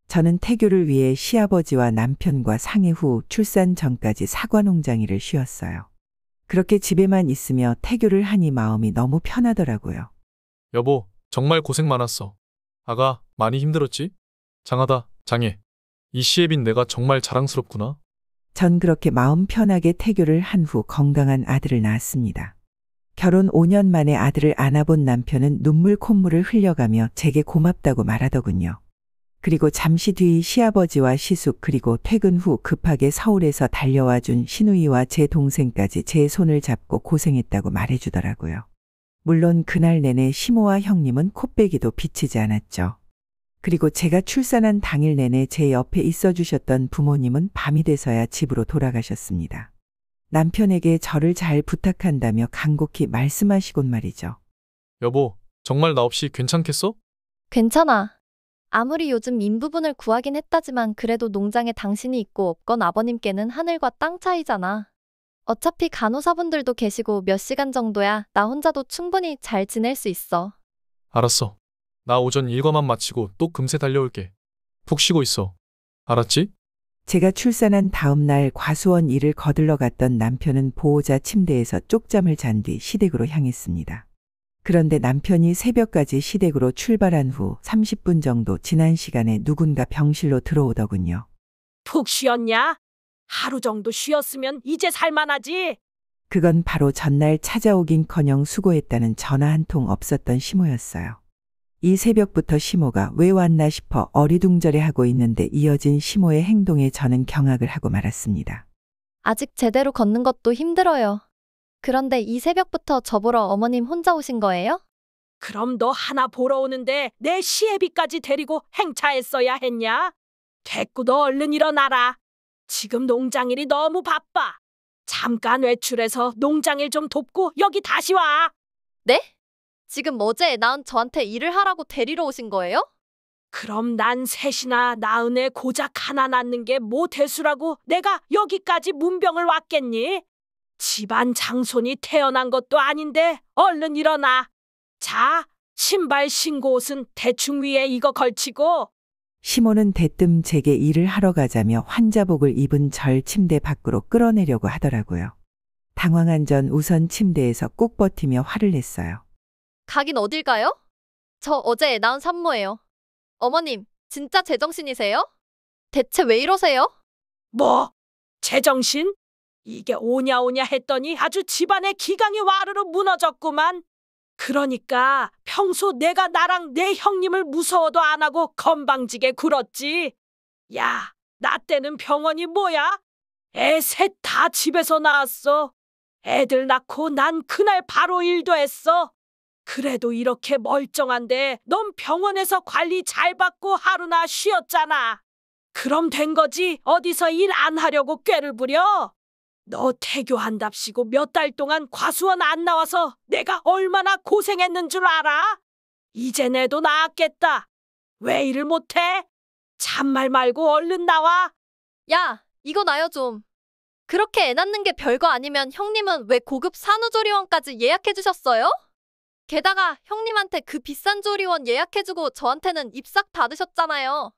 저는 태교를 위해 시아버지와 남편과 상해 후 출산 전까지 사과 농장 일을 쉬었어요. 그렇게 집에만 있으며 태교를 하니 마음이 너무 편하더라고요. 여보, 정말 고생 많았어. 아가, 많이 힘들었지? 장하다, 장해. 이 시애빈 내가 정말 자랑스럽구나. 전 그렇게 마음 편하게 태교를 한 후 건강한 아들을 낳았습니다. 결혼 5년 만에 아들을 안아본 남편은 눈물 콧물을 흘려가며 제게 고맙다고 말하더군요. 그리고 잠시 뒤 시아버지와 시숙 그리고 퇴근 후 급하게 서울에서 달려와 준 신우이와 제 동생까지 제 손을 잡고 고생했다고 말해주더라고요. 물론 그날 내내 시모와 형님은 콧배기도 비치지 않았죠. 그리고 제가 출산한 당일 내내 제 옆에 있어 주셨던 부모님은 밤이 돼서야 집으로 돌아가셨습니다. 남편에게 저를 잘 부탁한다며 간곡히 말씀하시곤 말이죠. 여보, 정말 나 없이 괜찮겠어? 괜찮아. 아무리 요즘 인부분을 구하긴 했다지만 그래도 농장에 당신이 있고 없건 아버님께는 하늘과 땅 차이잖아. 어차피 간호사분들도 계시고 몇 시간 정도야 나 혼자도 충분히 잘 지낼 수 있어. 알았어. 나 오전 일과만 마치고 또 금세 달려올게. 푹 쉬고 있어. 알았지? 제가 출산한 다음 날 과수원 일을 거들러 갔던 남편은 보호자 침대에서 쪽잠을 잔 뒤 시댁으로 향했습니다. 그런데 남편이 새벽까지 시댁으로 출발한 후 30분 정도 지난 시간에 누군가 병실로 들어오더군요. 푹 쉬었냐? 하루 정도 쉬었으면 이제 살만하지. 그건 바로 전날 찾아오긴커녕 수고했다는 전화 한 통 없었던 시모였어요. 이 새벽부터 시모가 왜 왔나 싶어 어리둥절해 하고 있는데 이어진 시모의 행동에 저는 경악을 하고 말았습니다. 아직 제대로 걷는 것도 힘들어요. 그런데 이 새벽부터 저보러 어머님 혼자 오신 거예요? 그럼 너 하나 보러 오는데 내 시애비까지 데리고 행차했어야 했냐? 됐고 너 얼른 일어나라. 지금 농장일이 너무 바빠. 잠깐 외출해서 농장일 좀 돕고 여기 다시 와. 네? 지금 어제 나은 저한테 일을 하라고 데리러 오신 거예요? 그럼 난 셋이나 나은의 고작 하나 낳는 게 뭐 대수라고 내가 여기까지 문병을 왔겠니? 집안 장손이 태어난 것도 아닌데 얼른 일어나. 자, 신발 신고 옷은 대충 위에 이거 걸치고 시몬은 대뜸 제게 일을 하러 가자며 환자복을 입은 절 침대 밖으로 끌어내려고 하더라고요. 당황한 전 우선 침대에서 꾹 버티며 화를 냈어요. 가긴 어딜까요? 저 어제 낳은 산모예요. 어머님, 진짜 제정신이세요? 대체 왜 이러세요? 뭐? 제정신? 이게 오냐오냐 했더니 아주 집안의 기강이 와르르 무너졌구만. 그러니까 평소 내가 나랑 내 형님을 무서워도 안 하고 건방지게 굴었지. 야, 나 때는 병원이 뭐야? 애셋 다 집에서 나왔어 애들 낳고 난 그날 바로 일도 했어. 그래도 이렇게 멀쩡한데 넌 병원에서 관리 잘 받고 하루나 쉬었잖아. 그럼 된 거지 어디서 일 안 하려고 꾀를 부려? 너 태교한답시고 몇 달 동안 과수원 안 나와서 내가 얼마나 고생했는 줄 알아? 이제 내도 나았겠다. 왜 일을 못해? 참말 말고 얼른 나와. 야, 이거 나요 좀. 그렇게 애 낳는 게 별거 아니면 형님은 왜 고급 산후조리원까지 예약해 주셨어요? 게다가 형님한테 그 비싼 조리원 예약해주고 저한테는 입싹 닫으셨잖아요.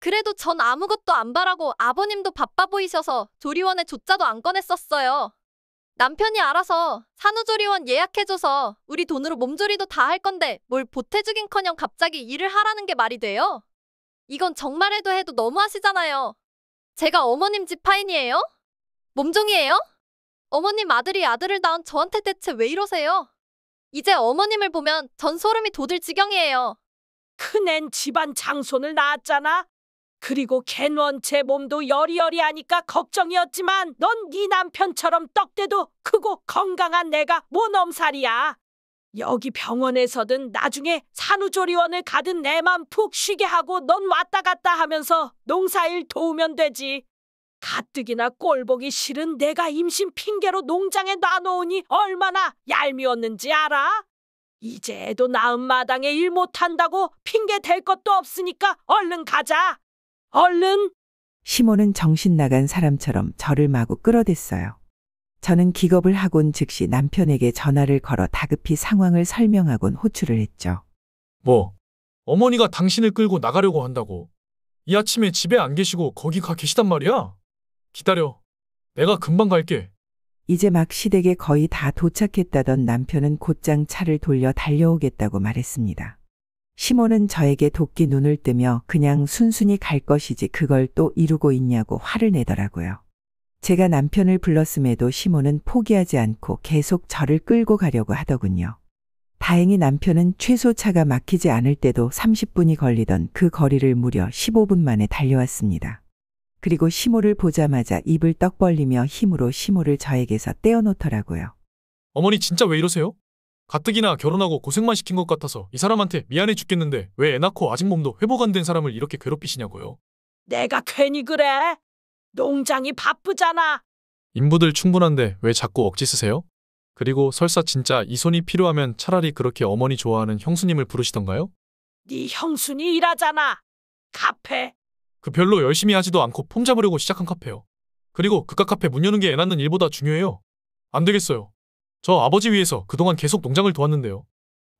그래도 전 아무것도 안 바라고 아버님도 바빠 보이셔서 조리원에 조자도 안 꺼냈었어요. 남편이 알아서 산후조리원 예약해줘서 우리 돈으로 몸조리도 다 할 건데 뭘 보태주긴커녕 갑자기 일을 하라는 게 말이 돼요? 이건 정말 해도 해도 너무하시잖아요. 제가 어머님 집 파인이에요? 몸종이에요? 어머님 아들이 아들을 낳은 저한테 대체 왜 이러세요? 이제 어머님을 보면 전 소름이 돋을 지경이에요. 큰앤 집안 장손을 낳았잖아. 그리고 걘원 체 몸도 여리여리하니까 걱정이었지만 넌 네 남편처럼 떡대도 크고 건강한 내가 뭔엄살이야 여기 병원에서든 나중에 산후조리원을 가든 내맘푹 쉬게 하고 넌 왔다 갔다 하면서 농사일 도우면 되지. 가뜩이나 꼴보기 싫은 내가 임신 핑계로 농장에 놔놓으니 얼마나 얄미웠는지 알아? 이제 도나은 마당에 일 못한다고 핑계 댈 것도 없으니까 얼른 가자. 얼른. 시모는 정신 나간 사람처럼 저를 마구 끌어댔어요. 저는 기겁을 하곤 즉시 남편에게 전화를 걸어 다급히 상황을 설명하곤 호출을 했죠. 뭐, 어머니가 당신을 끌고 나가려고 한다고. 이 아침에 집에 안 계시고 거기 가 계시단 말이야? 기다려. 내가 금방 갈게. 이제 막 시댁에 거의 다 도착했다던 남편은 곧장 차를 돌려 달려오겠다고 말했습니다. 시몬은 저에게 도끼 눈을 뜨며 그냥 순순히 갈 것이지 그걸 또 이루고 있냐고 화를 내더라고요. 제가 남편을 불렀음에도 시몬은 포기하지 않고 계속 저를 끌고 가려고 하더군요. 다행히 남편은 최소 차가 막히지 않을 때도 30분이 걸리던 그 거리를 무려 15분 만에 달려왔습니다. 그리고 시모를 보자마자 입을 떡 벌리며 힘으로 시모를 저에게서 떼어놓더라고요. 어머니 진짜 왜 이러세요? 가뜩이나 결혼하고 고생만 시킨 것 같아서 이 사람한테 미안해 죽겠는데 왜 애 낳고 아직 몸도 회복 안 된 사람을 이렇게 괴롭히시냐고요. 내가 괜히 그래. 농장이 바쁘잖아. 인부들 충분한데 왜 자꾸 억지 쓰세요? 그리고 설사 진짜 이 손이 필요하면 차라리 그렇게 어머니 좋아하는 형수님을 부르시던가요? 네형수이 일하잖아. 카페, 그 별로 열심히 하지도 않고 폼 잡으려고 시작한 카페요. 그리고 그깟 카페 문 여는 게 애 낳는 일보다 중요해요. 안 되겠어요. 저 아버지 위해서 그동안 계속 농장을 도왔는데요.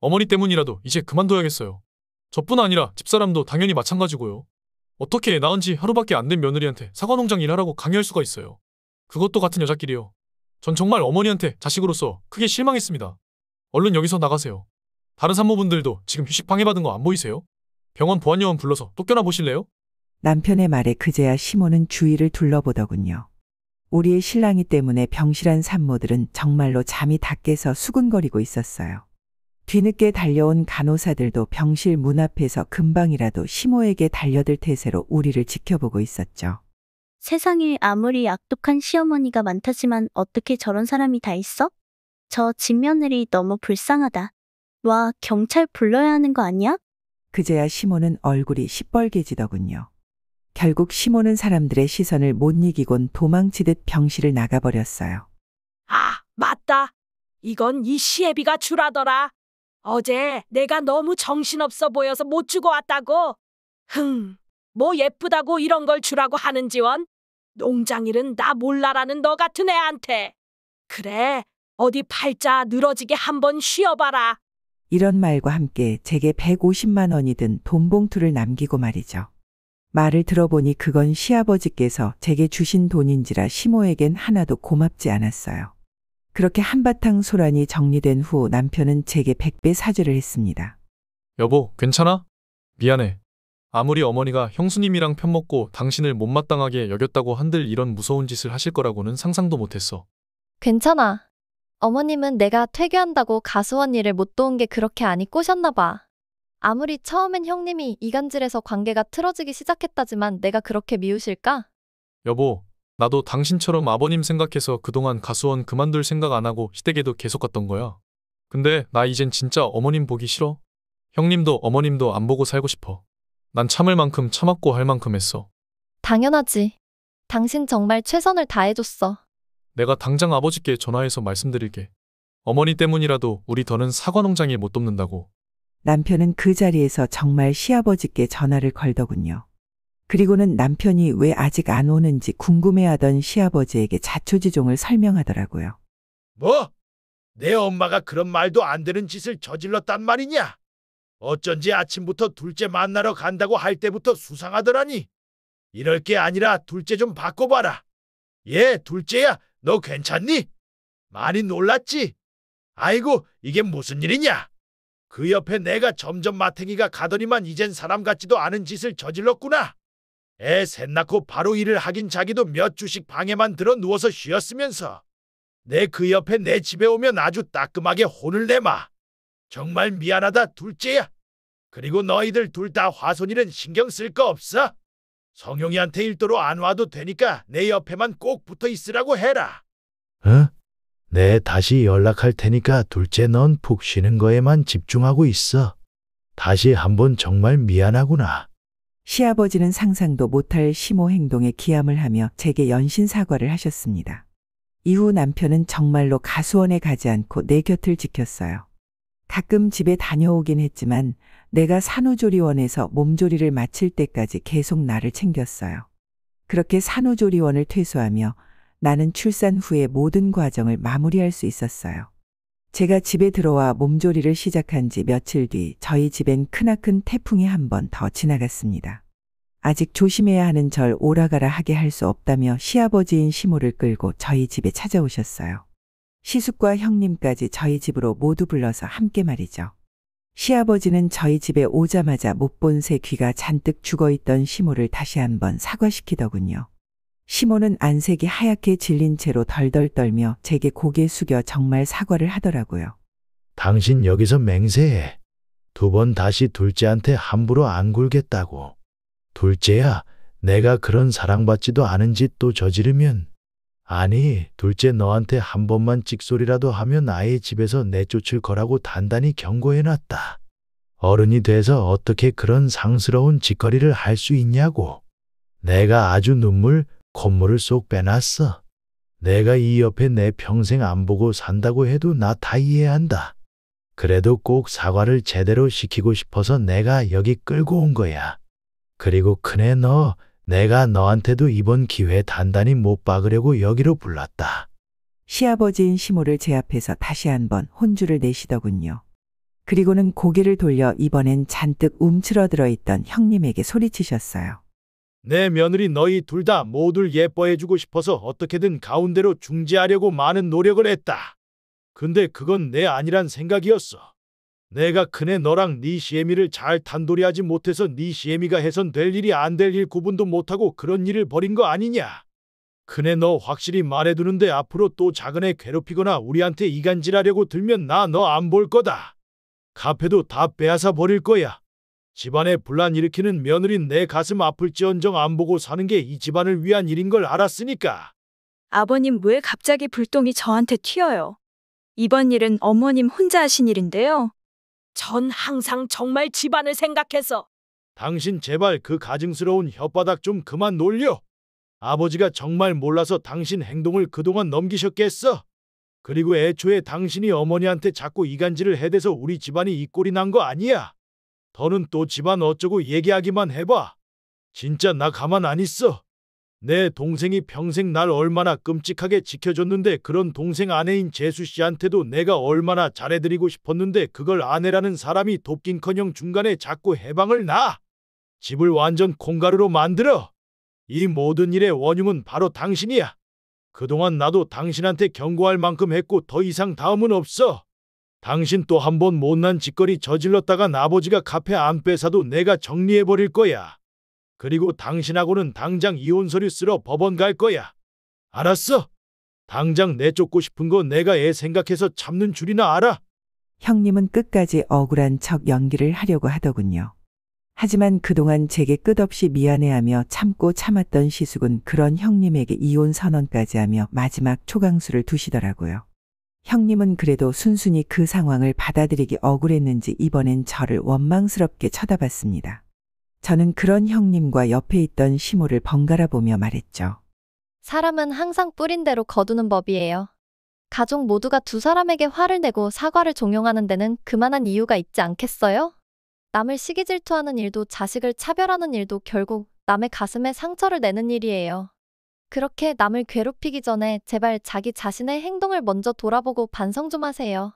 어머니 때문이라도 이제 그만둬야겠어요. 저뿐 아니라 집사람도 당연히 마찬가지고요. 어떻게 애 낳은 지 하루밖에 안 된 며느리한테 사과농장 일하라고 강요할 수가 있어요. 그것도 같은 여자끼리요. 전 정말 어머니한테 자식으로서 크게 실망했습니다. 얼른 여기서 나가세요. 다른 산모분들도 지금 휴식 방해받은 거 안 보이세요? 병원 보안요원 불러서 또 껴나 보실래요? 남편의 말에 그제야 시몬은 주위를 둘러보더군요. 우리의 신랑이 때문에 병실한 산모들은 정말로 잠이 다 깨서 수근거리고 있었어요. 뒤늦게 달려온 간호사들도 병실 문 앞에서 금방이라도 시모에게 달려들 태세로 우리를 지켜보고 있었죠. 세상에 아무리 악독한 시어머니가 많다지만 어떻게 저런 사람이 다 있어? 저 진며느리 너무 불쌍하다. 와, 경찰 불러야 하는 거 아니야? 그제야 시모는 얼굴이 시뻘개지더군요. 결국 심오는 사람들의 시선을 못 이기곤 도망치듯 병실을 나가버렸어요. 아, 맞다. 이건 이 시애비가 주라더라. 어제 내가 너무 정신없어 보여서 못 주고 왔다고. 흥, 뭐 예쁘다고 이런 걸 주라고 하는지원? 농장일은 나 몰라라는 너 같은 애한테. 그래, 어디 팔자 늘어지게 한번 쉬어봐라. 이런 말과 함께 제게 150만 원이 든돈 봉투를 남기고 말이죠. 말을 들어보니 그건 시아버지께서 제게 주신 돈인지라 시모에겐 하나도 고맙지 않았어요. 그렇게 한바탕 소란이 정리된 후 남편은 제게 백배 사죄를 했습니다. 여보, 괜찮아? 미안해. 아무리 어머니가 형수님이랑 편먹고 당신을 못마땅하게 여겼다고 한들 이런 무서운 짓을 하실 거라고는 상상도 못했어. 괜찮아. 어머님은 내가 퇴교한다고 가수 언니를 못 도운 게 그렇게 아니 꼬셨나 봐. 아무리 처음엔 형님이 이간질에서 관계가 틀어지기 시작했다지만 내가 그렇게 미우실까? 여보, 나도 당신처럼 아버님 생각해서 그동안 가수원 그만둘 생각 안 하고 시댁에도 계속 갔던 거야. 근데 나 이젠 진짜 어머님 보기 싫어. 형님도 어머님도 안 보고 살고 싶어. 난 참을 만큼 참았고 할 만큼 했어. 당연하지. 당신 정말 최선을 다해줬어. 내가 당장 아버지께 전화해서 말씀드릴게. 어머니 때문이라도 우리 더는 사과 농장에 못 돕는다고. 남편은 그 자리에서 정말 시아버지께 전화를 걸더군요. 그리고는 남편이 왜 아직 안 오는지 궁금해하던 시아버지에게 자초지종을 설명하더라고요. 뭐? 내 엄마가 그런 말도 안 되는 짓을 저질렀단 말이냐? 어쩐지 아침부터 둘째 만나러 간다고 할 때부터 수상하더라니. 이럴 게 아니라 둘째 좀 바꿔봐라. 예, 둘째야, 너 괜찮니? 많이 놀랐지? 아이고, 이게 무슨 일이냐? 그 옆에 내가 점점 마탱이가 가더니만 이젠 사람 같지도 않은 짓을 저질렀구나. 애 셋 낳고 바로 일을 하긴 자기도 몇 주씩 방에만 들어 누워서 쉬었으면서 내 그 옆에 내 집에 오면 아주 따끔하게 혼을 내마. 정말 미안하다 둘째야. 그리고 너희들 둘 다 화손일은 신경 쓸 거 없어. 성용이한테 일도로 안 와도 되니까 내 옆에만 꼭 붙어 있으라고 해라. 어? 내 네, 다시 연락할 테니까 둘째 넌 푹 쉬는 거에만 집중하고 있어. 다시 한번 정말 미안하구나. 시아버지는 상상도 못할 심호 행동에 기함을 하며 제게 연신 사과를 하셨습니다. 이후 남편은 정말로 가수원에 가지 않고 내 곁을 지켰어요. 가끔 집에 다녀오긴 했지만 내가 산후조리원에서 몸조리를 마칠 때까지 계속 나를 챙겼어요. 그렇게 산후조리원을 퇴소하며 나는 출산 후에 모든 과정을 마무리할 수 있었어요. 제가 집에 들어와 몸조리를 시작한 지 며칠 뒤 저희 집엔 크나큰 태풍이 한 번 더 지나갔습니다. 아직 조심해야 하는 절 오라가라 하게 할 수 없다며 시아버지인 시모를 끌고 저희 집에 찾아오셨어요. 시숙과 형님까지 저희 집으로 모두 불러서 함께 말이죠. 시아버지는 저희 집에 오자마자 못 본 새 귀가 잔뜩 죽어 있던 시모를 다시 한번 사과시키더군요. 시몬은 안색이 하얗게 질린 채로 덜덜 떨며 제게 고개 숙여 정말 사과를 하더라고요. 당신 여기서 맹세해. 두 번 다시 둘째한테 함부로 안 굴겠다고. 둘째야, 내가 그런 사랑받지도 않은 짓 또 저지르면. 아니, 둘째 너한테 한 번만 찍소리라도 하면 아예 집에서 내쫓을 거라고 단단히 경고해놨다. 어른이 돼서 어떻게 그런 상스러운 짓거리를 할 수 있냐고. 내가 아주 눈물, 건물을 쏙 빼놨어. 내가 이 옆에 내 평생 안 보고 산다고 해도 나 다 이해한다. 그래도 꼭 사과를 제대로 시키고 싶어서 내가 여기 끌고 온 거야. 그리고 큰애 너, 내가 너한테도 이번 기회 단단히 못 박으려고 여기로 불렀다. 시아버지인 시모를 제앞에서 다시 한번 혼주를 내시더군요. 그리고는 고개를 돌려 이번엔 잔뜩 움츠러들어 있던 형님에게 소리치셨어요. 내 며느리 너희 둘 다 모두를 예뻐해주고 싶어서 어떻게든 가운데로 중재하려고 많은 노력을 했다. 근데 그건 내 아니란 생각이었어. 내가 큰애 너랑 네 시애미를 잘단도이하지 못해서 네 시애미가 해선 될 일이 안 될 일 구분도 못하고 그런 일을 벌인 거 아니냐. 큰애 너 확실히 말해두는데 앞으로 또 작은애 괴롭히거나 우리한테 이간질하려고 들면 나 너 안 볼 거다. 카페도 다 빼앗아 버릴 거야. 집안에 불란 일으키는 며느린 내 가슴 아플지언정 안 보고 사는 게 이 집안을 위한 일인 걸 알았으니까. 아버님 왜 갑자기 불똥이 저한테 튀어요? 이번 일은 어머님 혼자 하신 일인데요. 전 항상 정말 집안을 생각해서 당신 제발 그 가증스러운 혓바닥 좀 그만 놀려. 아버지가 정말 몰라서 당신 행동을 그동안 넘기셨겠어. 그리고 애초에 당신이 어머니한테 자꾸 이간질을 해대서 우리 집안이 이 꼴이 난 거 아니야. 더는 또 집안 어쩌고 얘기하기만 해봐. 진짜 나 가만 안 있어. 내 동생이 평생 날 얼마나 끔찍하게 지켜줬는데 그런 동생 아내인 재수 씨한테도 내가 얼마나 잘해드리고 싶었는데 그걸 아내라는 사람이 돕긴커녕 중간에 자꾸 해방을 나. 집을 완전 콩가루로 만들어. 이 모든 일의 원흉은 바로 당신이야. 그동안 나도 당신한테 경고할 만큼 했고 더 이상 다음은 없어. 당신 또 한 번 못난 짓거리 저질렀다가 나버지가 카페 안 빼사도 내가 정리해버릴 거야. 그리고 당신하고는 당장 이혼 서류 쓰러 법원 갈 거야. 알았어? 당장 내쫓고 싶은 거 내가 애 생각해서 참는 줄이나 알아. 형님은 끝까지 억울한 척 연기를 하려고 하더군요. 하지만 그동안 제게 끝없이 미안해하며 참고 참았던 시숙은 그런 형님에게 이혼 선언까지 하며 마지막 초강수를 두시더라고요. 형님은 그래도 순순히 그 상황을 받아들이기 억울했는지 이번엔 저를 원망스럽게 쳐다봤습니다. 저는 그런 형님과 옆에 있던 시모를 번갈아 보며 말했죠. 사람은 항상 뿌린 대로 거두는 법이에요. 가족 모두가 두 사람에게 화를 내고 사과를 종용하는 데는 그만한 이유가 있지 않겠어요? 남을 시기 질투하는 일도 자식을 차별하는 일도 결국 남의 가슴에 상처를 내는 일이에요. 그렇게 남을 괴롭히기 전에 제발 자기 자신의 행동을 먼저 돌아보고 반성 좀 하세요.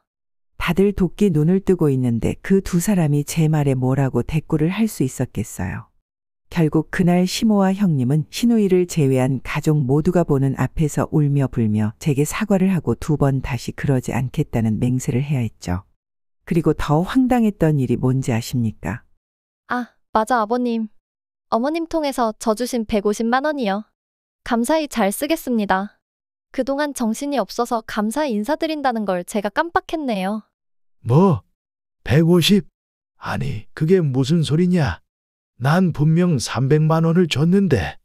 다들 도끼 눈을 뜨고 있는데 그 두 사람이 제 말에 뭐라고 대꾸를 할 수 있었겠어요. 결국 그날 시모와 형님은 신우이를 제외한 가족 모두가 보는 앞에서 울며 불며 제게 사과를 하고 두 번 다시 그러지 않겠다는 맹세를 해야 했죠. 그리고 더 황당했던 일이 뭔지 아십니까? 아, 맞아 아버님. 어머님 통해서 저 주신 150만 원이요. 감사히 잘 쓰겠습니다. 그동안 정신이 없어서 감사 인사드린다는 걸 제가 깜빡했네요. 뭐? 150? 아니, 그게 무슨 소리냐? 난 분명 300만 원을 줬는데.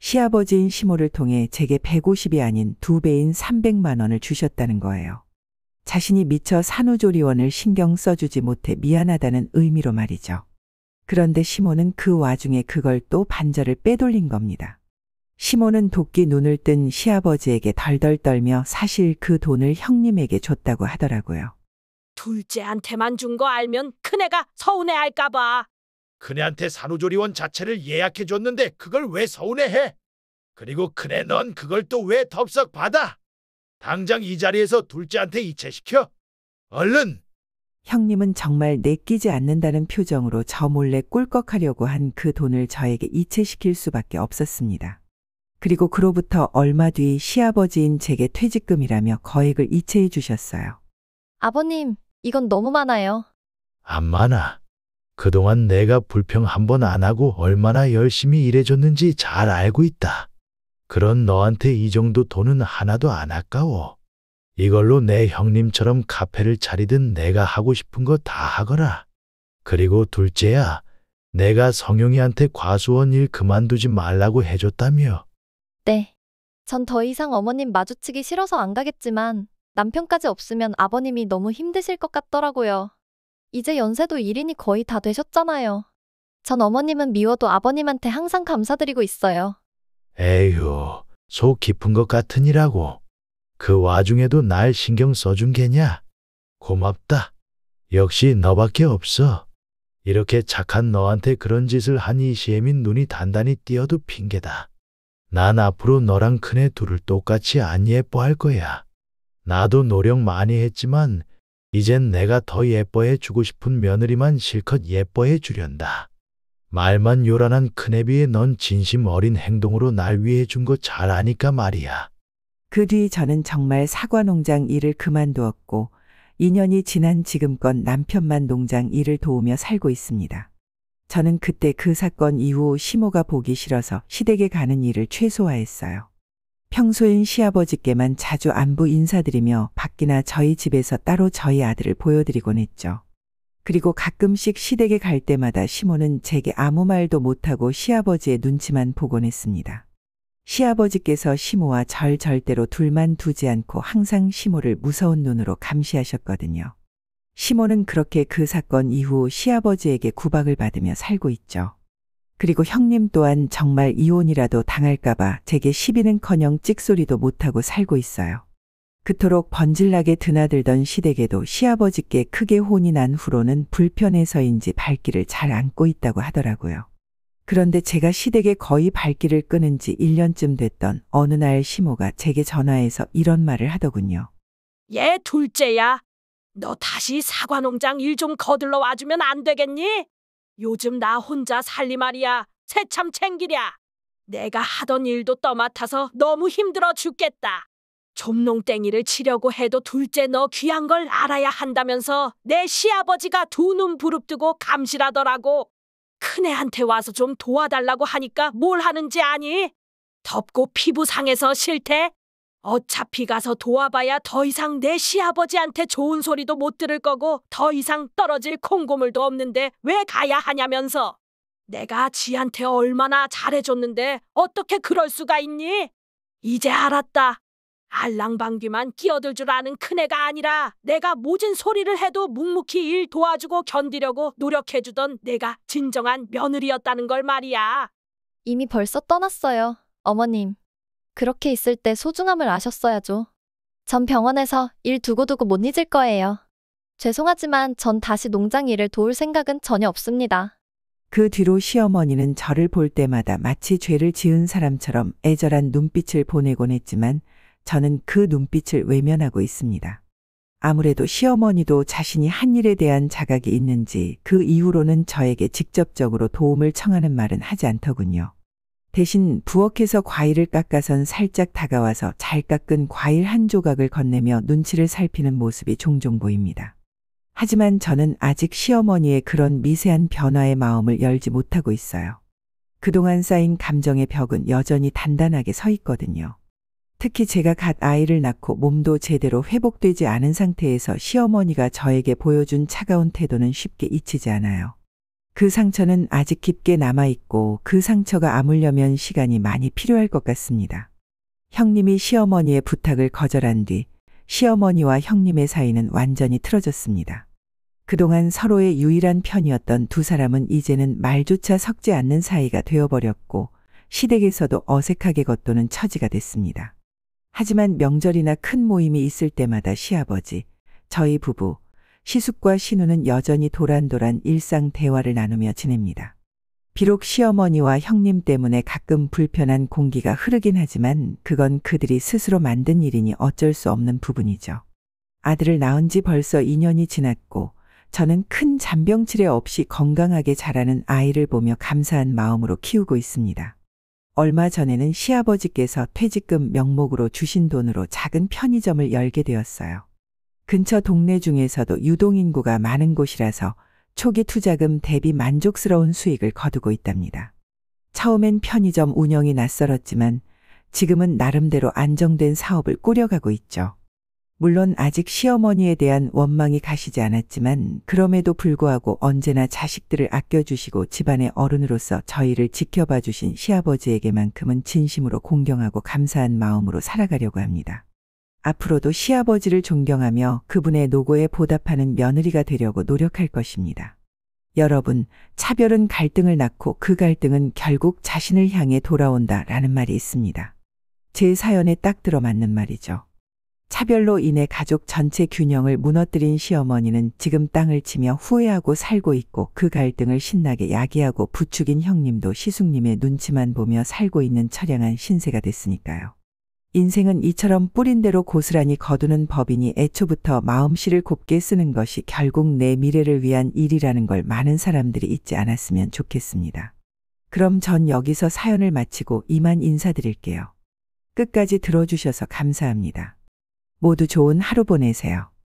시아버지인 시모를 통해 제게 150이 아닌 두 배인 300만 원을 주셨다는 거예요. 자신이 미처 산후조리원을 신경 써주지 못해 미안하다는 의미로 말이죠. 그런데 시모는 그 와중에 그걸 또 반절을 빼돌린 겁니다. 시몬은 도끼 눈을 뜬 시아버지에게 덜덜 떨며 사실 그 돈을 형님에게 줬다고 하더라고요. 둘째한테만 준 거 알면 큰애가 서운해할까 봐. 큰애한테 산후조리원 자체를 예약해줬는데 그걸 왜 서운해해? 그리고 큰애 넌 그걸 또 왜 덥석 받아? 당장 이 자리에서 둘째한테 이체시켜. 얼른! 형님은 정말 내끼지 않는다는 표정으로 저 몰래 꿀꺽하려고 한 그 돈을 저에게 이체시킬 수밖에 없었습니다. 그리고 그로부터 얼마 뒤 시아버지인 제게 퇴직금이라며 거액을 이체해 주셨어요. 아버님, 이건 너무 많아요. 안 많아. 그동안 내가 불평 한 번 안 하고 얼마나 열심히 일해줬는지 잘 알고 있다. 그런 너한테 이 정도 돈은 하나도 안 아까워. 이걸로 내 형님처럼 카페를 차리든 내가 하고 싶은 거 다 하거라. 그리고 둘째야, 내가 성용이한테 과수원 일 그만두지 말라고 해줬다며. 네. 전 더 이상 어머님 마주치기 싫어서 안 가겠지만 남편까지 없으면 아버님이 너무 힘드실 것 같더라고요. 이제 연세도 1인이 거의 다 되셨잖아요. 전 어머님은 미워도 아버님한테 항상 감사드리고 있어요. 에휴, 속 깊은 것 같으니라고. 그 와중에도 날 신경 써준 게냐? 고맙다. 역시 너밖에 없어. 이렇게 착한 너한테 그런 짓을 한 이시애민 눈이 단단히 띄어도 핑계다. 난 앞으로 너랑 큰애 둘을 똑같이 안 예뻐할 거야. 나도 노력 많이 했지만 이젠 내가 더 예뻐해 주고 싶은 며느리만 실컷 예뻐해 주련다. 말만 요란한 큰애비에 넌 진심 어린 행동으로 날 위해 준 거 잘 아니까 말이야. 그 뒤 저는 정말 사과 농장 일을 그만두었고 2년이 지난 지금껏 남편만 농장 일을 도우며 살고 있습니다. 저는 그때 그 사건 이후 시모가 보기 싫어서 시댁에 가는 일을 최소화했어요. 평소엔 시아버지께만 자주 안부 인사드리며 밖이나 저희 집에서 따로 저희 아들을 보여드리곤 했죠. 그리고 가끔씩 시댁에 갈 때마다 시모는 제게 아무 말도 못하고 시아버지의 눈치만 보곤 했습니다. 시아버지께서 시모와 절 절대로 둘만 두지 않고 항상 시모를 무서운 눈으로 감시하셨거든요. 시몬은 그렇게 그 사건 이후 시아버지에게 구박을 받으며 살고 있죠. 그리고 형님 또한 정말 이혼이라도 당할까봐 제게 시비는커녕 찍소리도 못하고 살고 있어요. 그토록 번질나게 드나들던 시댁에도 시아버지께 크게 혼이 난 후로는 불편해서인지 발길을 잘 안고 있다고 하더라고요. 그런데 제가 시댁에 거의 발길을 끄는 지 1년쯤 됐던 어느 날 시모가 제게 전화해서 이런 말을 하더군요. 얘 둘째야. 너 다시 사과 농장 일 좀 거들러 와주면 안 되겠니? 요즘 나 혼자 살리 말이야. 새참 챙기랴. 내가 하던 일도 떠맡아서 너무 힘들어 죽겠다. 좀농땡이를 치려고 해도 둘째 너 귀한 걸 알아야 한다면서 내 시아버지가 두 눈 부릅뜨고 감시라더라고. 큰애한테 와서 좀 도와달라고 하니까 뭘 하는지 아니? 덥고 피부 상해서 싫대? 어차피 가서 도와봐야 더 이상 내 시아버지한테 좋은 소리도 못 들을 거고 더 이상 떨어질 콩고물도 없는데 왜 가야 하냐면서. 내가 지한테 얼마나 잘해줬는데 어떻게 그럴 수가 있니? 이제 알았다. 알랑방귀만 끼어들 줄 아는 큰애가 아니라 내가 모진 소리를 해도 묵묵히 일 도와주고 견디려고 노력해주던 내가 진정한 며느리였다는 걸 말이야. 이미 벌써 떠났어요, 어머님. 그렇게 있을 때 소중함을 아셨어야죠. 전 병원에서 일 두고두고 못 잊을 거예요. 죄송하지만 전 다시 농장 일을 도울 생각은 전혀 없습니다. 그 뒤로 시어머니는 저를 볼 때마다 마치 죄를 지은 사람처럼 애절한 눈빛을 보내곤 했지만 저는 그 눈빛을 외면하고 있습니다. 아무래도 시어머니도 자신이 한 일에 대한 자각이 있는지 그 이후로는 저에게 직접적으로 도움을 청하는 말은 하지 않더군요. 대신 부엌에서 과일을 깎아선 살짝 다가와서 잘 깎은 과일 한 조각을 건네며 눈치를 살피는 모습이 종종 보입니다. 하지만 저는 아직 시어머니의 그런 미세한 변화의 마음을 열지 못하고 있어요. 그동안 쌓인 감정의 벽은 여전히 단단하게 서 있거든요. 특히 제가 갓 아이를 낳고 몸도 제대로 회복되지 않은 상태에서 시어머니가 저에게 보여준 차가운 태도는 쉽게 잊히지 않아요. 그 상처는 아직 깊게 남아있고 그 상처가 아물려면 시간이 많이 필요할 것 같습니다. 형님이 시어머니의 부탁을 거절한 뒤 시어머니와 형님의 사이는 완전히 틀어졌습니다. 그동안 서로의 유일한 편이었던 두 사람은 이제는 말조차 섞지 않는 사이가 되어버렸고 시댁에서도 어색하게 겉도는 처지가 됐습니다. 하지만 명절이나 큰 모임이 있을 때마다 시아버지, 저희 부부, 시숙과 신우는 여전히 도란도란 일상 대화를 나누며 지냅니다. 비록 시어머니와 형님 때문에 가끔 불편한 공기가 흐르긴 하지만 그건 그들이 스스로 만든 일이니 어쩔 수 없는 부분이죠. 아들을 낳은 지 벌써 2년이 지났고 저는 큰 잔병치레 없이 건강하게 자라는 아이를 보며 감사한 마음으로 키우고 있습니다. 얼마 전에는 시아버지께서 퇴직금 명목으로 주신 돈으로 작은 편의점을 열게 되었어요. 근처 동네 중에서도 유동인구가 많은 곳이라서 초기 투자금 대비 만족스러운 수익을 거두고 있답니다. 처음엔 편의점 운영이 낯설었지만 지금은 나름대로 안정된 사업을 꾸려가고 있죠. 물론 아직 시어머니에 대한 원망이 가시지 않았지만 그럼에도 불구하고 언제나 자식들을 아껴주시고 집안의 어른으로서 저희를 지켜봐 주신 시아버지에게만큼은 진심으로 공경하고 감사한 마음으로 살아가려고 합니다. 앞으로도 시아버지를 존경하며 그분의 노고에 보답하는 며느리가 되려고 노력할 것입니다. 여러분, 차별은 갈등을 낳고 그 갈등은 결국 자신을 향해 돌아온다 라는 말이 있습니다. 제 사연에 딱 들어맞는 말이죠. 차별로 인해 가족 전체 균형을 무너뜨린 시어머니는 지금 땅을 치며 후회하고 살고 있고 그 갈등을 신나게 야기하고 부추긴 형님도 시숙님의 눈치만 보며 살고 있는 처량한 신세가 됐으니까요. 인생은 이처럼 뿌린대로 고스란히 거두는 법이니 애초부터 마음씨를 곱게 쓰는 것이 결국 내 미래를 위한 일이라는 걸 많은 사람들이 잊지 않았으면 좋겠습니다. 그럼 전 여기서 사연을 마치고 이만 인사드릴게요. 끝까지 들어주셔서 감사합니다. 모두 좋은 하루 보내세요.